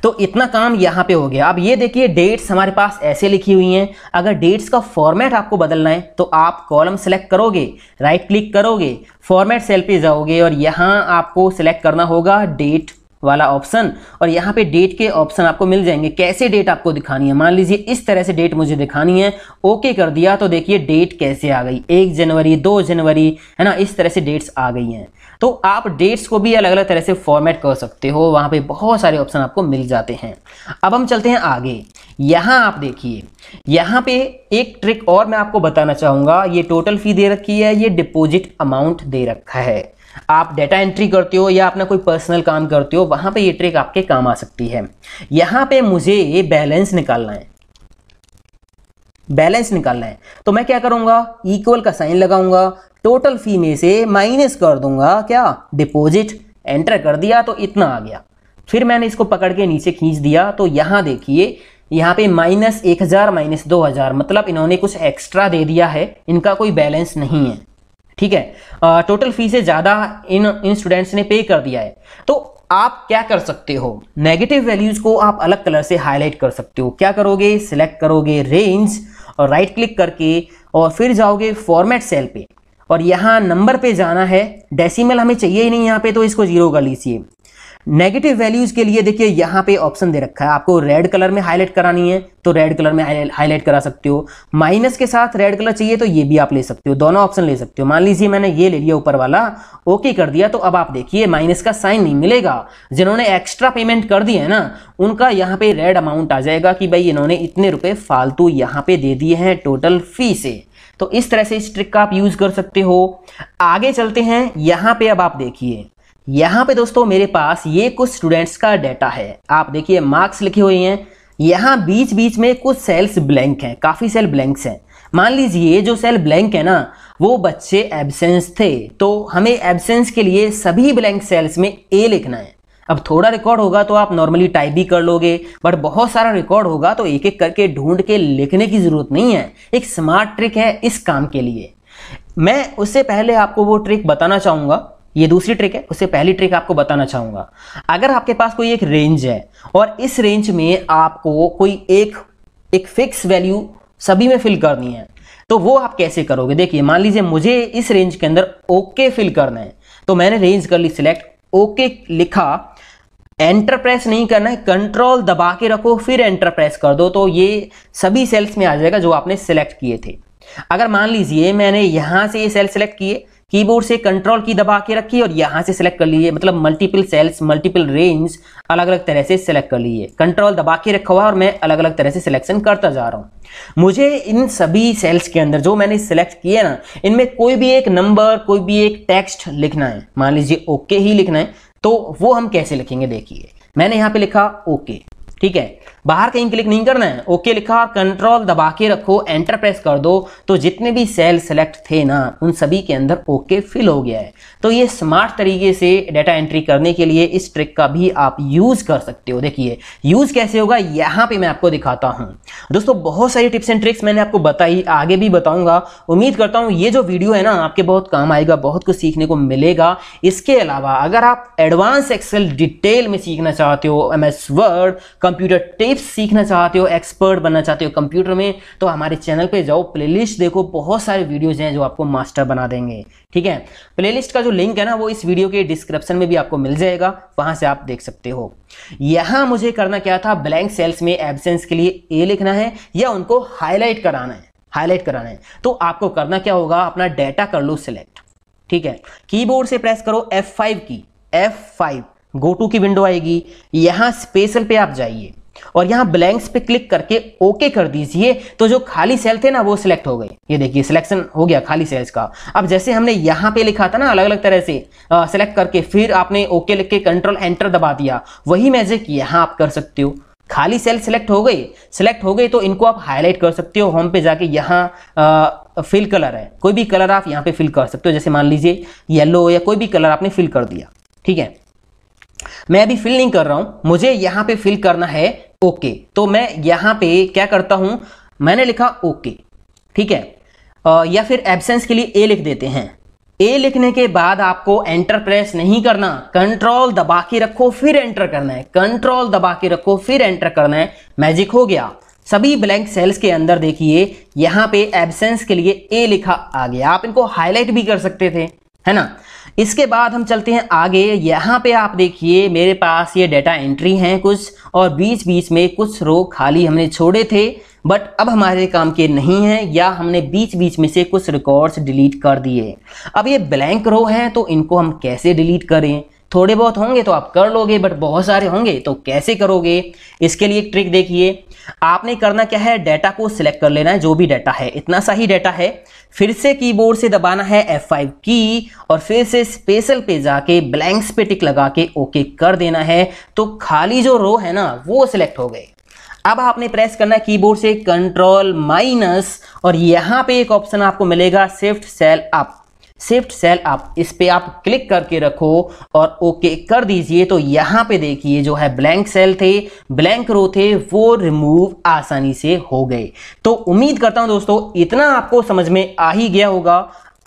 तो इतना काम यहाँ पे हो गया अब ये देखिए डेट्स हमारे पास ऐसे लिखी हुई हैं अगर डेट्स का फॉर्मेट आपको बदलना है तो आप कॉलम सेलेक्ट करोगे राइट क्लिक करोगे फॉर्मेट सेल पे जाओगे और यहाँ आपको सेलेक्ट करना होगा डेट वाला ऑप्शन और यहाँ पे डेट के ऑप्शन आपको मिल जाएंगे कैसे डेट आपको दिखानी है मान लीजिए इस तरह से डेट मुझे दिखानी है ओके कर दिया तो देखिए डेट कैसे आ गई एक जनवरी दो जनवरी है ना इस तरह से डेट्स आ गई हैं तो आप डेट्स को भी अलग अलग तरह से फॉर्मेट कर सकते हो वहाँ पे बहुत सारे ऑप्शन आपको मिल जाते हैं अब हम चलते हैं आगे यहाँ आप देखिए यहाँ पे एक ट्रिक और मैं आपको बताना चाहूँगा ये टोटल फी दे रखी है ये डिपॉजिट अमाउंट दे रखा है आप डेटा एंट्री करते हो या अपना कोई पर्सनल काम करते हो वहाँ पर ये ट्रिक आपके काम आ सकती है यहाँ पर मुझे बैलेंस निकालना है बैलेंस निकालना है तो मैं क्या करूंगा इक्वल का साइन लगाऊंगा टोटल फी में से माइनस कर दूंगा क्या डिपॉजिट एंटर कर दिया तो इतना आ गया फिर मैंने इसको पकड़ के नीचे खींच दिया तो यहाँ देखिए यहाँ पे माइनस एक हज़ार माइनस दो हज़ार मतलब इन्होंने कुछ एक्स्ट्रा दे दिया है इनका कोई बैलेंस नहीं है ठीक है आ, टोटल फी से ज़्यादा इन इन स्टूडेंट्स ने पे कर दिया है तो आप क्या कर सकते हो नेगेटिव वैल्यूज़ को आप अलग कलर से हाईलाइट कर सकते हो क्या करोगे सिलेक्ट करोगे रेंज और राइट क्लिक करके और फिर जाओगे फॉर्मेट सेल पे और यहाँ नंबर पे जाना है डेसिमल हमें चाहिए ही नहीं यहाँ पे तो इसको जीरो कर लीजिए नेगेटिव वैल्यूज के लिए देखिए यहाँ पे ऑप्शन दे रखा है आपको रेड कलर में हाईलाइट करानी है तो रेड कलर में हाईलाइट करा सकते हो माइनस के साथ रेड कलर चाहिए तो ये भी आप ले सकते हो दोनों ऑप्शन ले सकते हो मान लीजिए मैंने ये ले लिया ऊपर वाला ओके कर दिया तो अब आप देखिए माइनस का साइन नहीं मिलेगा जिन्होंने एक्स्ट्रा पेमेंट कर दिया है ना उनका यहाँ पे रेड अमाउंट आ जाएगा कि भाई इन्होंने इतने रुपए फालतू यहाँ पे दे दिए हैं टोटल फी से तो इस तरह से इस ट्रिक का आप यूज कर सकते हो आगे चलते हैं यहाँ पे अब आप देखिए यहाँ पे दोस्तों मेरे पास ये कुछ स्टूडेंट्स का डाटा है आप देखिए मार्क्स लिखे हुए हैं यहाँ बीच बीच में कुछ सेल्स ब्लैंक हैं काफ़ी सेल ब्लैंक्स हैं मान लीजिए जो सेल ब्लैंक है ना वो बच्चे एबसेंस थे तो हमें एबसेंस के लिए सभी ब्लैंक सेल्स में ए लिखना है अब थोड़ा रिकॉर्ड होगा तो आप नॉर्मली टाइप भी कर लोगे बट बहुत सारा रिकॉर्ड होगा तो एक एक करके ढूंढ के लिखने की ज़रूरत नहीं है एक स्मार्ट ट्रिक है इस काम के लिए मैं उससे पहले आपको वो ट्रिक बताना चाहूँगा ये दूसरी ट्रिक है उससे पहली ट्रिक आपको बताना चाहूंगा अगर आपके पास कोई एक रेंज है और इस रेंज में आपको कोई एक एक फिक्स वैल्यू सभी में फिल करनी है तो वो आप कैसे करोगे देखिए मान लीजिए मुझे इस रेंज के अंदर ओके फिल करना है तो मैंने रेंज कर ली सिलेक्ट ओके लिखा एंटर प्रेस नहीं करना है कंट्रोल दबा के रखो फिर एंटर प्रेस कर दो तो ये सभी सेल्स में आ जाएगा जो आपने सिलेक्ट किए थे अगर मान लीजिए मैंने यहां से ये सेल सेलेक्ट किए कीबोर्ड से कंट्रोल की दबा के रखिए और यहाँ से सिलेक्ट कर लीजिए मतलब मल्टीपल सेल्स मल्टीपल रेंज अलग अलग तरह से सिलेक्ट कर लीजिए कंट्रोल दबा के रखा हुआ और मैं अलग अलग तरह से सिलेक्शन करता जा रहा हूं मुझे इन सभी सेल्स के अंदर जो मैंने सिलेक्ट किए ना इनमें कोई भी एक नंबर कोई भी एक टेक्स्ट लिखना है मान लीजिए ओके ही लिखना है तो वो हम कैसे लिखेंगे देखिए मैंने यहाँ पे लिखा ओके ठीक है बाहर कहीं क्लिक नहीं करना है ओके लिखा और कंट्रोल दबा के रखो एंटर प्रेस कर दो तो जितने भी सेल सेलेक्ट थे ना उन सभी के अंदर ओके फिल हो गया है तो ये स्मार्ट तरीके से डाटा एंट्री करने के लिए इस ट्रिक का भी आप यूज़ कर सकते हो देखिए यूज़ कैसे होगा यहाँ पे मैं आपको दिखाता हूँ दोस्तों बहुत सारी टिप्स एंड ट्रिक्स मैंने आपको बताई आगे भी बताऊंगा उम्मीद करता हूँ ये जो वीडियो है ना आपके बहुत काम आएगा बहुत कुछ सीखने को मिलेगा इसके अलावा अगर आप एडवांस एक्सेल डिटेल में सीखना चाहते हो M S Word computer tip if सीखना चाहते हो एक्सपर्ट बनना चाहते हो कंप्यूटर में तो हमारे चैनल पे जाओ प्लेलिस्ट देखो बहुत सारे वीडियोज़ हैं जो आपको मास्टर बना देंगे ठीक है प्लेलिस्ट का जो लिंक है ना वो इस वीडियो के डिस्क्रिप्शन में भी आपको मिल जाएगा वहां से आप देख सकते हो यहां मुझे करना क्या था ब्लैंक सेल्स में एबसेंस के लिए ए लिखना है या उनको हाईलाइट कराना है हाईलाइट कराना है तो आपको करना क्या होगा अपना डेटा कर लो सिलेक्ट ठीक है कीबोर्ड से प्रेस करो F5 की F5 गो टू की विंडो आएगी यहां स्पेशल पे आप जाइए और यहां ब्लैंक्स पे क्लिक करके ओके कर दीजिए तो जो खाली सेल थे ना वो सिलेक्ट हो गए ये देखिए सिलेक्शन हो गया खाली सेल्स का अब जैसे हमने यहां पे लिखा था ना अलग अलग तरह से सिलेक्ट करके फिर आपने ओके लिख के कंट्रोल एंटर दबा दिया वही मैजिक यहां आप कर सकते हो खाली सेल सिलेक्ट हो गई सिलेक्ट हो गई तो इनको आप हाईलाइट कर सकते हो होम पे जाके यहाँ फिल कलर है कोई भी कलर आप यहाँ पे फिल कर सकते हो जैसे मान लीजिए येलो या कोई भी कलर आपने फिल कर दिया ठीक है मैं अभी फिल नहीं कर रहा हूं मुझे यहां पे फिल करना है ओके okay. तो मैं यहां पे क्या करता हूं मैंने लिखा ओके okay. ठीक है आ, या फिर एब्सेंस के लिए ए लिख देते हैं ए लिखने के बाद आपको एंटर प्रेस नहीं करना कंट्रोल दबा के रखो फिर एंटर करना है कंट्रोल दबा के रखो फिर एंटर करना है मैजिक हो गया सभी ब्लैंक सेल्स के अंदर देखिए यहां पे एब्सेंस के लिए ए लिखा आ गया आप इनको हाईलाइट भी कर सकते थे है ना इसके बाद हम चलते हैं आगे यहाँ पे आप देखिए मेरे पास ये डेटा एंट्री हैं कुछ और बीच बीच में कुछ रो खाली हमने छोड़े थे बट अब हमारे काम के नहीं हैं या हमने बीच बीच में से कुछ रिकॉर्ड्स डिलीट कर दिए अब ये ब्लैंक रो हैं तो इनको हम कैसे डिलीट करें थोड़े बहुत होंगे तो आप कर लोगे बट बहुत सारे होंगे तो कैसे करोगे इसके लिए एक ट्रिक देखिए आपने करना क्या है डाटा को सिलेक्ट कर लेना है जो भी डाटा है इतना सा ही डाटा है फिर से कीबोर्ड से दबाना है F5 की और फिर से स्पेशल पे जाके ब्लैंक्स पे टिक लगा के ओके कर देना है तो खाली जो रो है ना वो सिलेक्ट हो गए अब आपने प्रेस करना है कीबोर्ड से कंट्रोल माइनस और यहाँ पे एक ऑप्शन आपको मिलेगा shift cell up shift cell आप इस पर आप क्लिक करके रखो और ओके कर दीजिए तो यहाँ पे देखिए जो है ब्लैंक सेल थे ब्लैंक रो थे वो रिमूव आसानी से हो गए तो उम्मीद करता हूँ दोस्तों इतना आपको समझ में आ ही गया होगा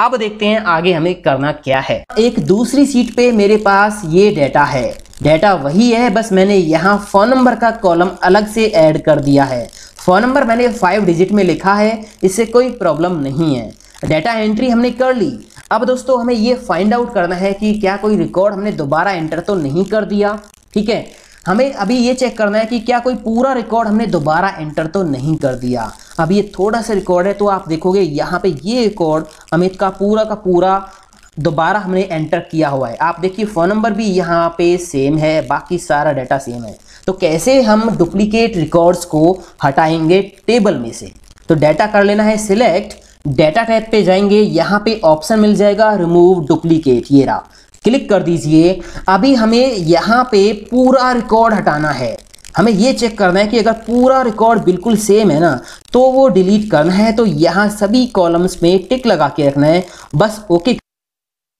अब देखते हैं आगे हमें करना क्या है एक दूसरी सीट पे मेरे पास ये डेटा है डेटा वही है बस मैंने यहाँ फ़ोन नंबर का कॉलम अलग से ऐड कर दिया है फ़ोन नंबर मैंने फाइव डिजिट में लिखा है इससे कोई प्रॉब्लम नहीं है डेटा एंट्री हमने कर ली अब दोस्तों हमें ये फाइंड आउट करना है कि क्या कोई रिकॉर्ड हमने दोबारा एंटर तो नहीं कर दिया ठीक है हमें अभी ये चेक करना है कि क्या कोई पूरा रिकॉर्ड हमने दोबारा एंटर तो नहीं कर दिया अब ये थोड़ा सा रिकॉर्ड है तो आप देखोगे यहाँ पे ये रिकॉर्ड अमित का पूरा का पूरा दोबारा हमने एंटर किया हुआ है आप देखिए फ़ोन नंबर भी यहाँ पे सेम है बाकी सारा डाटा सेम है तो कैसे हम डुप्लीकेट रिकॉर्ड्स को हटाएंगे टेबल में से तो डाटा कर लेना है सिलेक्ट डेटा टैब पे जाएंगे यहाँ पे ऑप्शन मिल जाएगा रिमूव डुप्लीकेट ये रहा क्लिक कर दीजिए अभी हमें यहाँ पे पूरा रिकॉर्ड हटाना है हमें ये चेक करना है कि अगर पूरा रिकॉर्ड बिल्कुल सेम है ना तो वो डिलीट करना है तो यहाँ सभी कॉलम्स में टिक लगा के रखना है बस ओके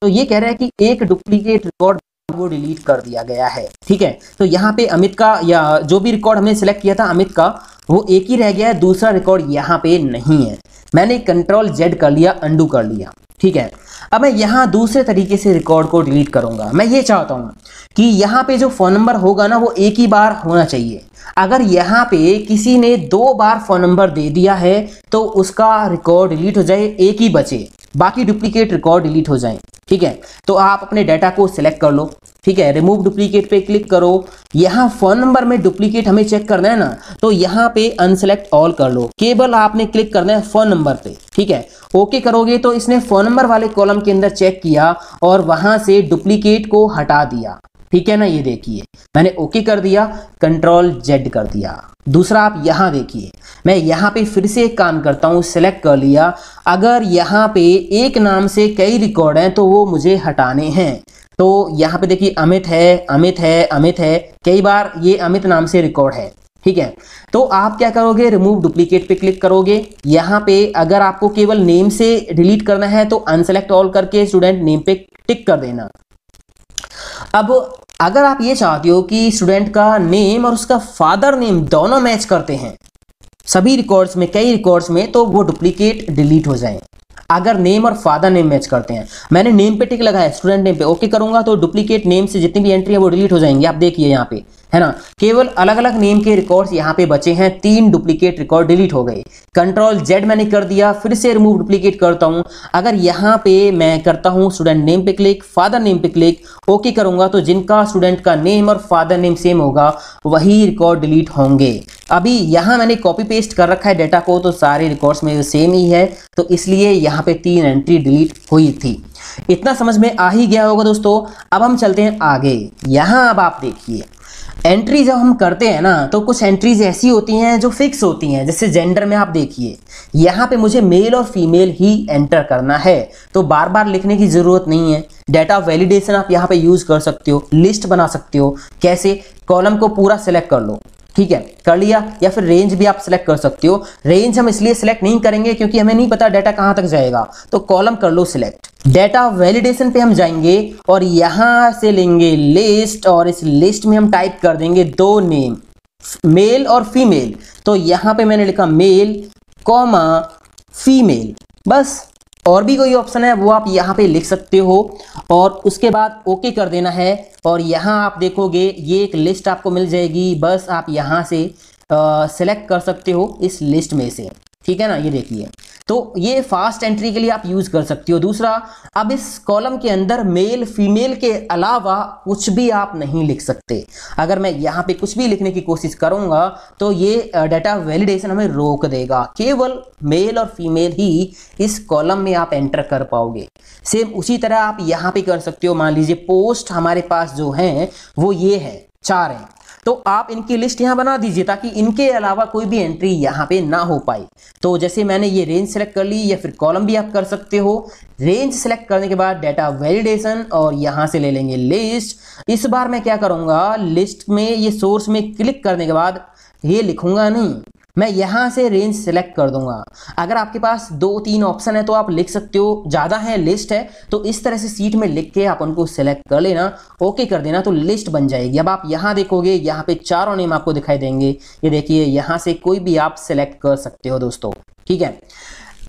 तो ये कह रहा है कि एक डुप्लीकेट रिकॉर्ड वो डिलीट कर दिया गया है ठीक है तो यहाँ पे अमित का या जो भी रिकॉर्ड हमने सेलेक्ट किया था अमित का वो एक ही रह गया है दूसरा रिकॉर्ड यहाँ पे नहीं है मैंने कंट्रोल जेड कर लिया अंडू कर लिया ठीक है अब मैं यहाँ दूसरे तरीके से रिकॉर्ड को डिलीट करूँगा मैं ये चाहता हूँ कि यहाँ पे जो फ़ोन नंबर होगा ना वो एक ही बार होना चाहिए अगर यहाँ पे किसी ने दो बार फ़ोन नंबर दे दिया है तो उसका रिकॉर्ड डिलीट हो जाए एक ही बचे बाकी डुप्लीकेट रिकॉर्ड डिलीट हो जाए ठीक है तो आप अपने डाटा को सिलेक्ट कर लो ठीक है रिमूव डुप्लीकेट पे क्लिक करो यहाँ फोन नंबर में डुप्लीकेट हमें चेक करना है ना तो यहाँ पे अनसेलेक्ट ऑल कर लो केवल आपने क्लिक करना है फोन नंबर पे ठीक है ओके करोगे तो इसने फोन नंबर वाले कॉलम के अंदर चेक किया और वहां से डुप्लीकेट को हटा दिया ठीक है ना ये देखिए मैंने ओके कर दिया कंट्रोल जेड कर दिया दूसरा आप यहाँ देखिए मैं यहाँ पे फिर से एक काम करता हूँ सेलेक्ट कर लिया अगर यहाँ पे एक नाम से कई रिकॉर्ड हैं तो वो मुझे हटाने हैं तो यहाँ पे देखिए अमित है अमित है अमित है कई बार ये अमित नाम से रिकॉर्ड है ठीक है तो आप क्या करोगे रिमूव डुप्लीकेट पे क्लिक करोगे यहाँ पे अगर आपको केवल नेम से डिलीट करना है तो अनसेलेक्ट ऑल करके स्टूडेंट नेम पे टिक कर देना अब अगर आप ये चाहते हो कि स्टूडेंट का नेम और उसका फादर नेम दोनों मैच करते हैं सभी रिकॉर्ड्स में कई रिकॉर्ड्स में तो वो डुप्लीकेट डिलीट हो जाए अगर नेम और फादर नेम मैच करते हैं मैंने नेम पे टिक लगाया स्टूडेंट नेम पे ओके करूंगा तो डुप्लीकेट नेम से जितनी भी एंट्री है वो डिलीट हो जाएंगी आप देखिए यहाँ पे है ना केवल अलग अलग नेम के रिकॉर्ड्स यहाँ पे बचे हैं तीन डुप्लीकेट रिकॉर्ड डिलीट हो गए कंट्रोल जेड मैंने कर दिया फिर से रिमूव डुप्लीकेट करता हूँ अगर यहाँ पे मैं करता हूँ स्टूडेंट नेम पे क्लिक फादर नेम पे क्लिक ओके करूँगा तो जिनका स्टूडेंट का नेम और फादर नेम सेम होगा वही रिकॉर्ड डिलीट होंगे अभी यहाँ मैंने कॉपी पेस्ट कर रखा है डेटा को तो सारे रिकॉर्ड्स में सेम ही है तो इसलिए यहाँ पे तीन एंट्री डिलीट हुई थी इतना समझ में आ ही गया होगा दोस्तों अब हम चलते हैं आगे यहाँ अब आप देखिए एंट्री जब हम करते हैं ना तो कुछ एंट्रीज ऐसी होती हैं जो फिक्स होती हैं जैसे जेंडर में आप देखिए यहाँ पे मुझे मेल और फीमेल ही एंटर करना है तो बार बार लिखने की ज़रूरत नहीं है डेटा वैलिडेशन आप यहाँ पे यूज़ कर सकते हो लिस्ट बना सकते हो कैसे कॉलम को पूरा सिलेक्ट कर लो ठीक है कर लिया या फिर रेंज भी आप सिलेक्ट कर सकते हो रेंज हम इसलिए सिलेक्ट नहीं करेंगे क्योंकि हमें नहीं पता डाटा कहां तक जाएगा तो कॉलम कर लो सिलेक्ट डेटा वैलिडेशन पे हम जाएंगे और यहां से लेंगे लिस्ट और इस लिस्ट में हम टाइप कर देंगे दो नेम मेल और फीमेल तो यहां पे मैंने लिखा मेल कॉमा फीमेल बस और भी कोई ऑप्शन है वो आप यहाँ पे लिख सकते हो और उसके बाद ओके कर देना है और यहाँ आप देखोगे ये एक लिस्ट आपको मिल जाएगी बस आप यहाँ से सेलेक्ट कर सकते हो इस लिस्ट में से ठीक है ना ये देखिए तो ये फास्ट एंट्री के लिए आप यूज कर सकते हो दूसरा अब इस कॉलम के अंदर मेल फीमेल के अलावा कुछ भी आप नहीं लिख सकते अगर मैं यहाँ पे कुछ भी लिखने की कोशिश करूंगा तो ये डाटा वैलिडेशन हमें रोक देगा केवल मेल और फीमेल ही इस कॉलम में आप एंटर कर पाओगे सेम उसी तरह आप यहाँ पे कर सकते हो मान लीजिए पोस्ट हमारे पास जो हैं वो ये है चार हैं तो आप इनकी लिस्ट यहाँ बना दीजिए ताकि इनके अलावा कोई भी एंट्री यहाँ पे ना हो पाए तो जैसे मैंने ये रेंज सेलेक्ट कर ली या फिर कॉलम भी आप कर सकते हो रेंज सेलेक्ट करने के बाद डेटा वैलिडेशन और यहाँ से ले लेंगे लिस्ट इस बार मैं क्या करूँगा लिस्ट में ये सोर्स में क्लिक करने के बाद ये लिखूंगा नहीं मैं यहाँ से रेंज सेलेक्ट कर दूंगा अगर आपके पास दो तीन ऑप्शन है तो आप लिख सकते हो ज़्यादा है लिस्ट है तो इस तरह से सीट में लिख के आप उनको सेलेक्ट कर लेना ओके कर देना तो लिस्ट बन जाएगी अब आप यहाँ देखोगे यहाँ पे चारों नेम आपको दिखाई देंगे ये देखिए यहाँ से कोई भी आप सेलेक्ट कर सकते हो दोस्तों ठीक है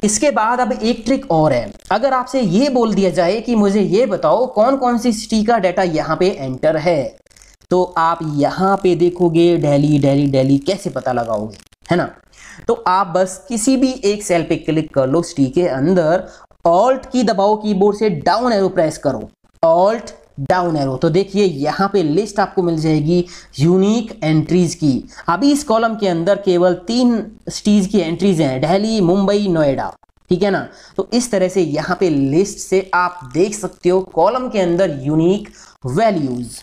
इसके बाद अब एक ट्रिक और है अगर आपसे ये बोल दिया जाए कि मुझे ये बताओ कौन कौन सी सिटी का डाटा यहाँ पे एंटर है तो आप यहाँ पे देखोगे डेली डेली डेली कैसे पता लगाओगे है ना तो आप बस किसी भी एक सेल पे क्लिक कर लो स्टी के अंदर ऑल्ट की दबाओ कीबोर्ड से डाउन एरो प्रेस करो ऑल्ट डाउन एरो तो देखिए यहाँ पे लिस्ट आपको मिल जाएगी यूनिक एंट्रीज की अभी इस कॉलम के अंदर केवल तीन स्टीज की एंट्रीज हैं दिल्ली मुंबई नोएडा ठीक है ना तो इस तरह से यहाँ पे लिस्ट से आप देख सकते हो कॉलम के अंदर यूनिक वैल्यूज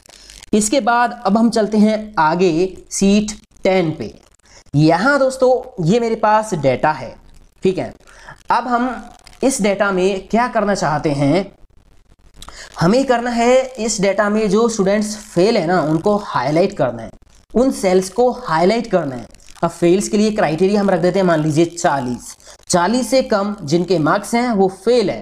इसके बाद अब हम चलते हैं आगे सीट टेन पे यहां दोस्तों ये मेरे पास डेटा है ठीक है अब हम इस डेटा में क्या करना चाहते हैं हमें करना है इस डेटा में जो स्टूडेंट्स फेल है ना उनको हाईलाइट करना है उन सेल्स को हाईलाइट करना है अब फेल्स के लिए क्राइटेरिया हम रख देते हैं मान लीजिए 40 40 से कम जिनके मार्क्स हैं वो फेल है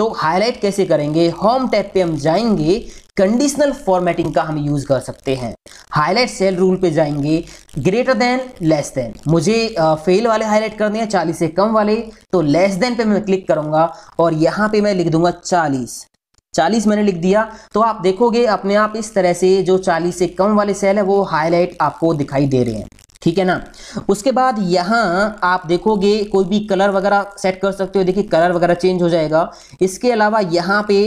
तो हाईलाइट कैसे करेंगे होम टैब पे हम जाएंगे कंडीशनल फॉर्मेटिंग का हम यूज़ कर सकते हैं हाईलाइट सेल रूल पे जाएंगे ग्रेटर देन लेस देन मुझे फेल वाले हाईलाइट करने हैं चालीस से कम वाले तो लेस देन पे मैं क्लिक करूंगा और यहां पे मैं लिख दूंगा चालीस चालीस मैंने लिख दिया तो आप देखोगे अपने आप इस तरह से जो चालीस से कम वाले सेल है वो हाईलाइट आपको दिखाई दे रहे हैं ठीक है ना उसके बाद यहाँ आप देखोगे कोई भी कलर वगैरह सेट कर सकते हो देखिए कलर वगैरह चेंज हो जाएगा इसके अलावा यहाँ पे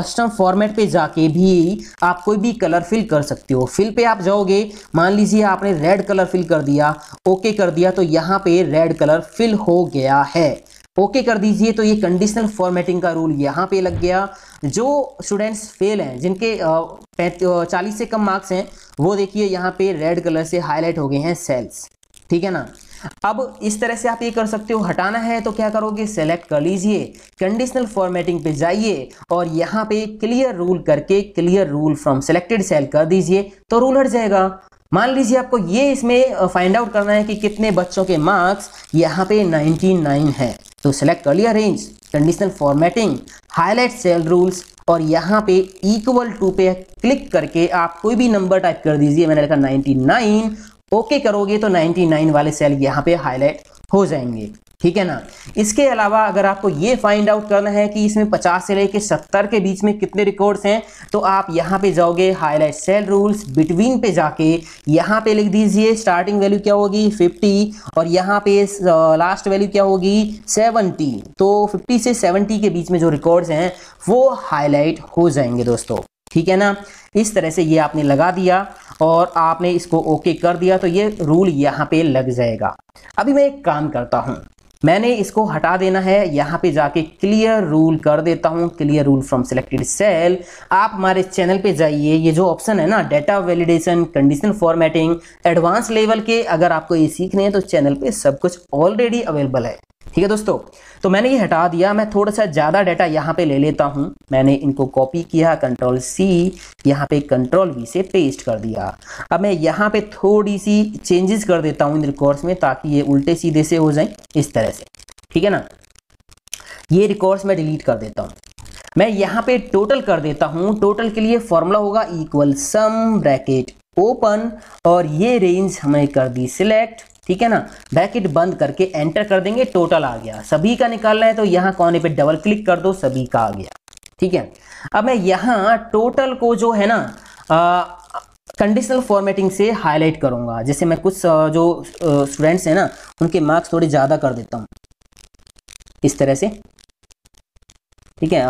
कस्टम फॉर्मेट पे जाके भी आप कोई भी कलर फिल कर सकते हो फिल पे आप जाओगे मान लीजिए आपने रेड कलर फिल कर दिया ओके कर दिया तो यहाँ पे रेड कलर फिल हो गया है ओके कर दीजिए तो ये कंडीशनल फॉर्मेटिंग का रूल यहाँ पे लग गया जो स्टूडेंट्स फेल हैं जिनके चालीस से कम मार्क्स हैं वो देखिए यहाँ पे रेड कलर से हाईलाइट हो गए हैं सेल्स ठीक है ना अब इस तरह से आप ये कर सकते हो हटाना है तो क्या करोगे सेलेक्ट कर लीजिए कंडीशनल फॉर्मेटिंग पे जाइए और यहाँ पे क्लियर रूल करके clear rule from selected cell कर दीजिए तो रूल हट जाएगा मान लीजिए आपको ये इसमें फाइंड आउट करना है कि कितने बच्चों के मार्क्स यहाँ पे 99 है तो सेलेक्ट कर लिया range conditional formatting highlight cell rules और यहाँ पे इक्वल टू पे क्लिक करके आप कोई भी नंबर टाइप कर दीजिए मैंने लिखा 99 ओके करोगे तो 99 वाले सेल यहाँ पे हाईलाइट हो जाएंगे ठीक है ना इसके अलावा अगर आपको ये फाइंड आउट करना है कि इसमें 50 से लेकर 70 के बीच में कितने रिकॉर्ड्स हैं तो आप यहाँ पे जाओगे हाईलाइट सेल रूल्स बिटवीन पे जाके यहाँ पे लिख दीजिए स्टार्टिंग वैल्यू क्या होगी 50 और यहाँ पे लास्ट वैल्यू क्या होगी 70 तो 50 से 70 के बीच में जो रिकॉर्ड्स हैं वो हाईलाइट हो जाएंगे दोस्तों ठीक है ना इस तरह से ये आपने लगा दिया और आपने इसको ओके कर दिया तो ये रूल यहाँ पे लग जाएगा अभी मैं एक काम करता हूँ मैंने इसको हटा देना है यहाँ पे जाके क्लियर रूल कर देता हूँ clear rule from selected cell आप हमारे चैनल पे जाइए ये जो ऑप्शन है ना data validation condition formatting advance level के अगर आपको ये सीखने हैं तो चैनल पे सब कुछ ऑलरेडी अवेलेबल है ठीक है दोस्तों तो मैंने ये हटा दिया मैं थोड़ा सा ज़्यादा डाटा यहाँ पे ले लेता हूँ मैंने इनको कॉपी किया कंट्रोल सी यहाँ पे कंट्रोल वी से पेस्ट कर दिया अब मैं यहाँ पे थोड़ी सी चेंजेस कर देता हूँ इन रिकॉर्ड्स में ताकि ये उल्टे सीधे से हो जाए इस तरह से ठीक है ना ये रिकॉर्ड्स मैं डिलीट कर देता हूँ मैं यहाँ पे टोटल कर देता हूँ टोटल के लिए फॉर्मूला होगा इक्वल सम ब्रैकेट ओपन और ये रेंज हमें कर दी सिलेक्ट ठीक है ना ब्रैकेट बंद करके एंटर कर देंगे टोटल आ गया सभी का निकालना है तो यहां कोने पे डबल क्लिक कर दो सभी का आ गया ठीक है अब मैं यहां टोटल को जो है ना कंडीशनल फॉर्मेटिंग से हाईलाइट करूंगा जैसे मैं कुछ जो स्टूडेंट्स हैं ना उनके मार्क्स थोड़े ज़्यादा कर देता हूं इस तरह से ठीक है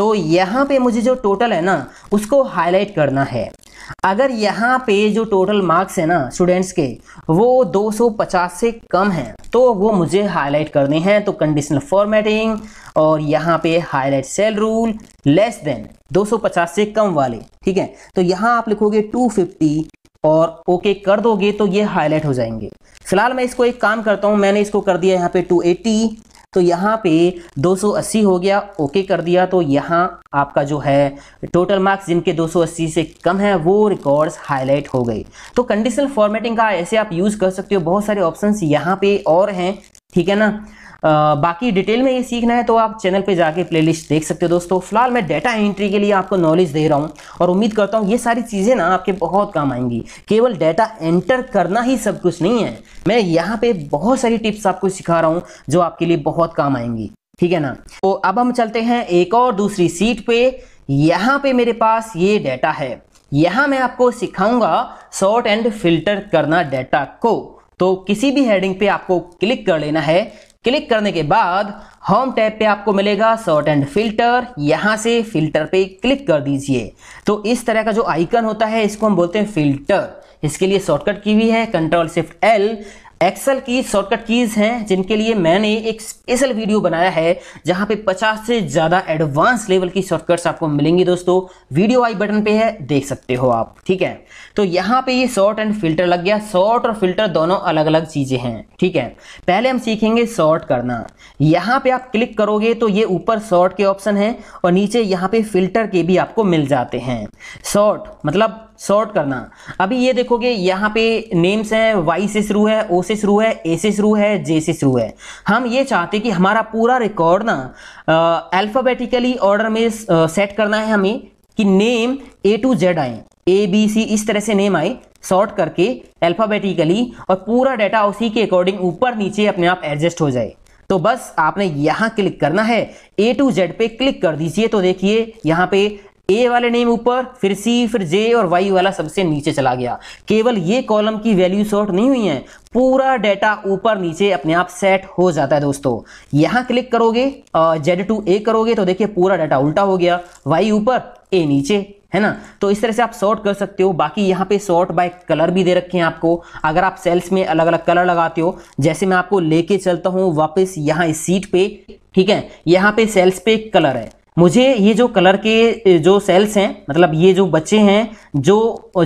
तो यहाँ पे मुझे जो टोटल है ना उसको हाईलाइट करना है अगर यहाँ पे जो टोटल मार्क्स है ना स्टूडेंट्स के वो 250 से कम हैं तो वो मुझे हाईलाइट करने हैं तो कंडीशनल फॉर्मेटिंग और यहाँ पे highlight cell rule less than 250 से कम वाले ठीक है तो यहाँ आप लिखोगे 250 और ओके कर दोगे तो ये हाईलाइट हो जाएंगे फिलहाल मैं इसको एक काम करता हूँ मैंने इसको कर दिया यहाँ पे टू तो यहाँ पे 280 हो गया ओके कर दिया तो यहाँ आपका जो है टोटल मार्क्स जिनके 280 से कम है वो रिकॉर्ड्स हाईलाइट हो गए तो कंडीशनल फॉर्मेटिंग का ऐसे आप यूज़ कर सकते हो बहुत सारे ऑप्शंस यहाँ पे और हैं ठीक है ना बाकी डिटेल में ये सीखना है तो आप चैनल पे जाके प्लेलिस्ट देख सकते हो दोस्तों फिलहाल मैं डाटा एंट्री के लिए आपको नॉलेज दे रहा हूँ और उम्मीद करता हूँ ये सारी चीज़ें ना आपके बहुत काम आएंगी केवल डाटा एंटर करना ही सब कुछ नहीं है मैं यहाँ पे बहुत सारी टिप्स आपको सिखा रहा हूँ जो आपके लिए बहुत काम आएंगी ठीक है ना तो अब हम चलते हैं एक और दूसरी सीट पे यहाँ पे मेरे पास ये डाटा है यहाँ मैं आपको सिखाऊंगा शॉर्ट एंड फिल्टर करना डाटा को तो किसी भी हेडिंग पे आपको क्लिक कर लेना है क्लिक करने के बाद होम टैब पे आपको मिलेगा सॉर्ट एंड फिल्टर यहां से फिल्टर पे क्लिक कर दीजिए तो इस तरह का जो आइकन होता है इसको हम बोलते हैं फिल्टर इसके लिए शॉर्टकट की हुई है कंट्रोल शिफ्ट एल एक्सेल की शॉर्टकट कीज़ हैं जिनके लिए मैंने एक स्पेशल वीडियो बनाया है जहां पे 50 से ज़्यादा एडवांस लेवल की शॉर्टकट्स आपको मिलेंगी दोस्तों वीडियो आई बटन पे है देख सकते हो आप ठीक है तो यहां पे ये शॉर्ट एंड फिल्टर लग गया शॉर्ट और फिल्टर दोनों अलग अलग चीज़ें हैं ठीक है पहले हम सीखेंगे शॉर्ट करना यहाँ पर आप क्लिक करोगे तो ये ऊपर शॉर्ट के ऑप्शन है और नीचे यहाँ पे फिल्टर के भी आपको मिल जाते हैं शॉर्ट मतलब शॉर्ट करना अभी ये देखोगे यहाँ पे नेम्स हैं वाई से शुरू है ओ से शुरू है ए से शुरू है जे से शुरू है हम ये चाहते कि हमारा पूरा रिकॉर्ड ना अल्फ़ाबेटिकली ऑर्डर में सेट करना है हमें कि नेम ए टू जेड आए ए बी सी इस तरह से नेम आए शॉर्ट करके अल्फ़ाबेटिकली और पूरा डाटा उसी के अकॉर्डिंग ऊपर नीचे अपने आप एडजस्ट हो जाए तो बस आपने यहाँ क्लिक करना है ए टू जेड पे क्लिक कर दीजिए तो देखिए यहाँ पे ए वाले नेम ऊपर फिर सी फिर जे और वाई वाला सबसे नीचे चला गया केवल ये कॉलम की वैल्यू शॉर्ट नहीं हुई है पूरा डेटा ऊपर नीचे अपने आप सेट हो जाता है दोस्तों यहां क्लिक करोगे जेड टू ए करोगे तो देखिए पूरा डाटा उल्टा हो गया वाई ऊपर ए नीचे है ना तो इस तरह से आप सॉर्ट कर सकते हो बाकी यहाँ पे सॉर्ट बाय कलर भी दे रखे हैं आपको अगर आप सेल्स में अलग अलग कलर लगाते हो जैसे मैं आपको लेके चलता हूँ वापस यहाँ इस सीट पे ठीक है यहाँ पे सेल्स पे कलर है मुझे ये जो कलर के जो सेल्स हैं मतलब ये जो बच्चे हैं जो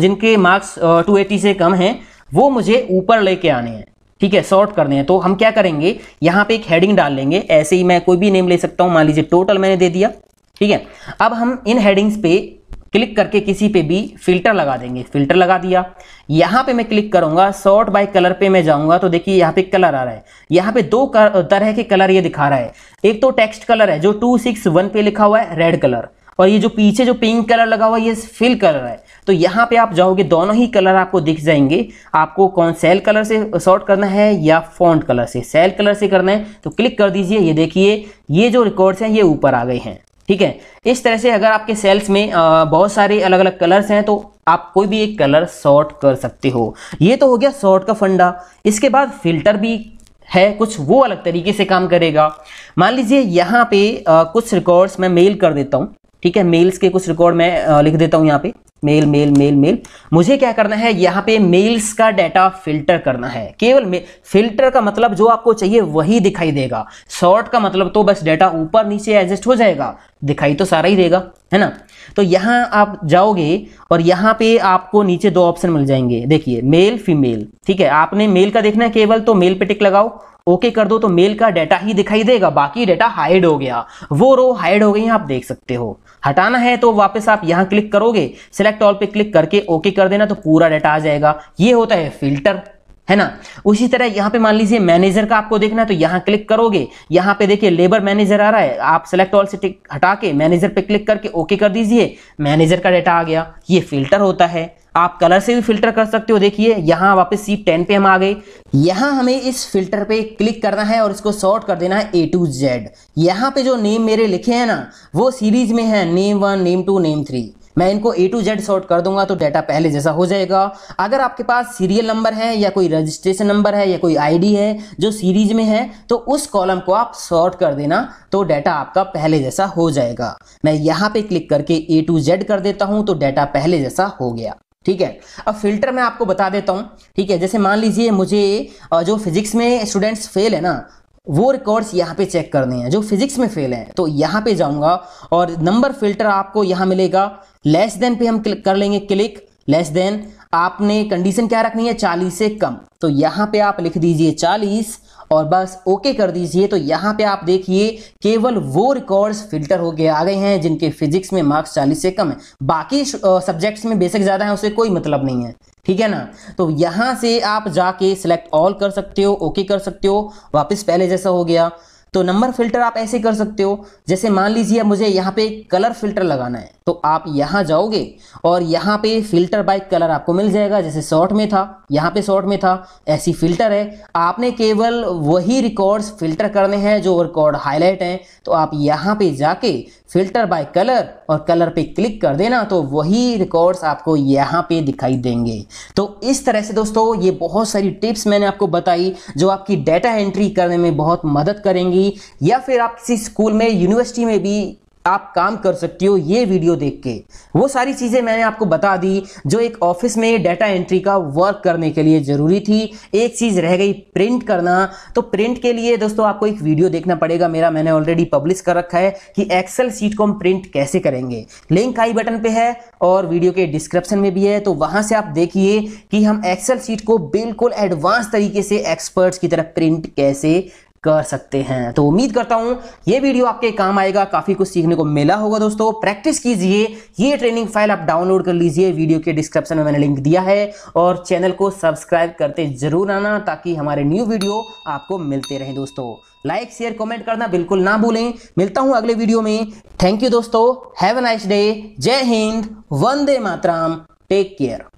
जिनके मार्क्स टू एटी से कम हैं वो मुझे ऊपर लेके आने हैं ठीक है सॉर्ट करने हैं तो हम क्या करेंगे यहाँ पे एक हेडिंग डाल लेंगे ऐसे ही मैं कोई भी नेम ले सकता हूँ मान लीजिए टोटल मैंने दे दिया ठीक है अब हम इन हेडिंग्स पे क्लिक करके किसी पे भी फिल्टर लगा देंगे फिल्टर लगा दिया यहाँ पे मैं क्लिक करूंगा शॉर्ट बाय कलर पे मैं जाऊंगा तो देखिए यहाँ पे कलर आ रहा है यहाँ पे दो तरह के कलर ये दिखा रहा है एक तो टेक्स्ट कलर है जो टू सिक्स वन पे लिखा हुआ है रेड कलर और ये जो पीछे जो पिंक कलर लगा हुआ है ये फिल कलर है तो यहाँ पे आप जाओगे दोनों ही कलर आपको दिख जाएंगे आपको कौन सेल कलर से शॉर्ट करना है या फॉन्ट कलर से सेल कलर से करना है तो क्लिक कर दीजिए ये देखिए ये जो रिकॉर्ड्स हैं ये ऊपर आ गए हैं ठीक है इस तरह से अगर आपके सेल्स में बहुत सारे अलग अलग कलर्स हैं तो आप कोई भी एक कलर शॉर्ट कर सकते हो ये तो हो गया शॉर्ट का फंडा इसके बाद फिल्टर भी है कुछ वो अलग तरीके से काम करेगा मान लीजिए यहाँ पे आ, कुछ रिकॉर्ड्स मैं मेल कर देता हूँ ठीक है मेल्स के कुछ रिकॉर्ड मैं आ, लिख देता हूँ यहाँ पे मेल मेल मेल मेल मुझे क्या करना है यहाँ पे मेल्स का डाटा फिल्टर करना है केवल फिल्टर का मतलब जो आपको चाहिए वही दिखाई देगा शॉर्ट का मतलब तो बस डाटा ऊपर नीचे एडजस्ट हो जाएगा दिखाई तो सारा ही देगा है ना तो यहाँ आप जाओगे और यहाँ पे आपको नीचे दो ऑप्शन मिल जाएंगे देखिए मेल फीमेल ठीक है आपने मेल का देखना है केवल तो मेल पे टिक लगाओ ओके कर दो तो मेल का डाटा ही दिखाई देगा बाकी डाटा हाइड हो गया वो रो हाइड हो गई आप देख सकते हो हटाना है तो वापस आप यहाँ क्लिक करोगे सिलेक्ट सिलेक्ट ऑल पे क्लिक करके ओके कर देना तो पूरा डाटा आ जाएगा ये होता है फिल्टर है ना उसी तरह यहाँ पे मान लीजिए मैनेजर का आपको देखना है तो यहाँ क्लिक करोगे यहाँ पे देखिए लेबर मैनेजर आ रहा है आप सेलेक्ट ऑल से हटा के मैनेजर पे क्लिक करके ओके कर दीजिए मैनेजर का डाटा आ गया ये फिल्टर होता है आप कलर से भी फिल्टर कर सकते हो देखिए यहाँ वापस सी टेन पे हम आ गए यहाँ हमें इस फिल्टर पे क्लिक करना है और इसको सॉर्ट कर देना है ए टू जेड यहाँ पे जो नेम मेरे लिखे हैं ना वो सीरीज में है name one name two name three मैं इनको ए टू जेड सॉर्ट कर दूंगा तो डाटा पहले जैसा हो जाएगा अगर आपके पास सीरियल नंबर है या कोई रजिस्ट्रेशन नंबर है या कोई आईडी है जो सीरीज में है तो उस कॉलम को आप सॉर्ट कर देना तो डाटा आपका पहले जैसा हो जाएगा मैं यहाँ पे क्लिक करके ए टू जेड कर देता हूँ तो डाटा पहले जैसा हो गया ठीक है अब फिल्टर मैं आपको बता देता हूँ ठीक है जैसे मान लीजिए मुझे जो फिजिक्स में स्टूडेंट्स फेल है ना वो रिकॉर्ड्स यहाँ पे चेक करने हैं जो फिजिक्स में फेल है तो यहाँ पे जाऊँगा और नंबर फिल्टर आपको यहाँ मिलेगा लेस देन पे हम क्लिक कर लेंगे क्लिक लेस देन आपने कंडीशन क्या रखनी है चालीस से कम तो यहाँ पे आप लिख दीजिए चालीस और बस ओके कर दीजिए तो यहाँ पे आप देखिए केवल वो रिकॉर्ड्स फिल्टर होके आ गए हैं जिनके फिजिक्स में मार्क्स चालीस से कम है बाकी सब्जेक्ट्स में बेसिक ज़्यादा है उसे कोई मतलब नहीं है ठीक है ना तो यहाँ से आप जाके सिलेक्ट ऑल कर सकते हो ओके कर सकते हो वापस पहले जैसा हो गया तो नंबर फिल्टर आप ऐसे कर सकते हो जैसे मान लीजिए मुझे यहाँ पे कलर फिल्टर लगाना है तो आप यहाँ जाओगे और यहाँ पे फिल्टर बाय कलर आपको मिल जाएगा जैसे शॉर्ट में था यहाँ पे शॉर्ट में था ऐसी फ़िल्टर है आपने केवल वही रिकॉर्ड्स फ़िल्टर करने हैं जो रिकॉर्ड हाईलाइट हैं तो आप यहाँ पे जाके फ़िल्टर बाय कलर और कलर पे क्लिक कर देना तो वही रिकॉर्ड्स आपको यहाँ पे दिखाई देंगे तो इस तरह से दोस्तों ये बहुत सारी टिप्स मैंने आपको बताई जो आपकी डाटा एंट्री करने में बहुत मदद करेंगी या फिर आप किसी स्कूल में यूनिवर्सिटी में भी आप काम कर सकती हो ये वीडियो देख के वो सारी चीज़ें मैंने आपको बता दी जो एक ऑफिस में डाटा एंट्री का वर्क करने के लिए ज़रूरी थी एक चीज़ रह गई प्रिंट करना तो प्रिंट के लिए दोस्तों आपको एक वीडियो देखना पड़ेगा मेरा मैंने ऑलरेडी पब्लिश कर रखा है कि एक्सेल सीट को हम प्रिंट कैसे करेंगे लिंक आई बटन पर है और वीडियो के डिस्क्रिप्शन में भी है तो वहाँ से आप देखिए कि हम एक्सेल सीट को बिल्कुल एडवांस तरीके से एक्सपर्ट्स की तरफ प्रिंट कैसे कर सकते हैं तो उम्मीद करता हूं ये वीडियो आपके काम आएगा काफी कुछ सीखने को मिला होगा दोस्तों प्रैक्टिस कीजिए ये ट्रेनिंग फाइल आप डाउनलोड कर लीजिए वीडियो के डिस्क्रिप्शन में मैंने लिंक दिया है और चैनल को सब्सक्राइब करते जरूर आना ताकि हमारे न्यू वीडियो आपको मिलते रहे दोस्तों लाइक शेयर कॉमेंट करना बिल्कुल ना भूलें मिलता हूं अगले वीडियो में थैंक यू दोस्तों हैव अ नाइस डे जय हिंद वंदे मातराम टेक केयर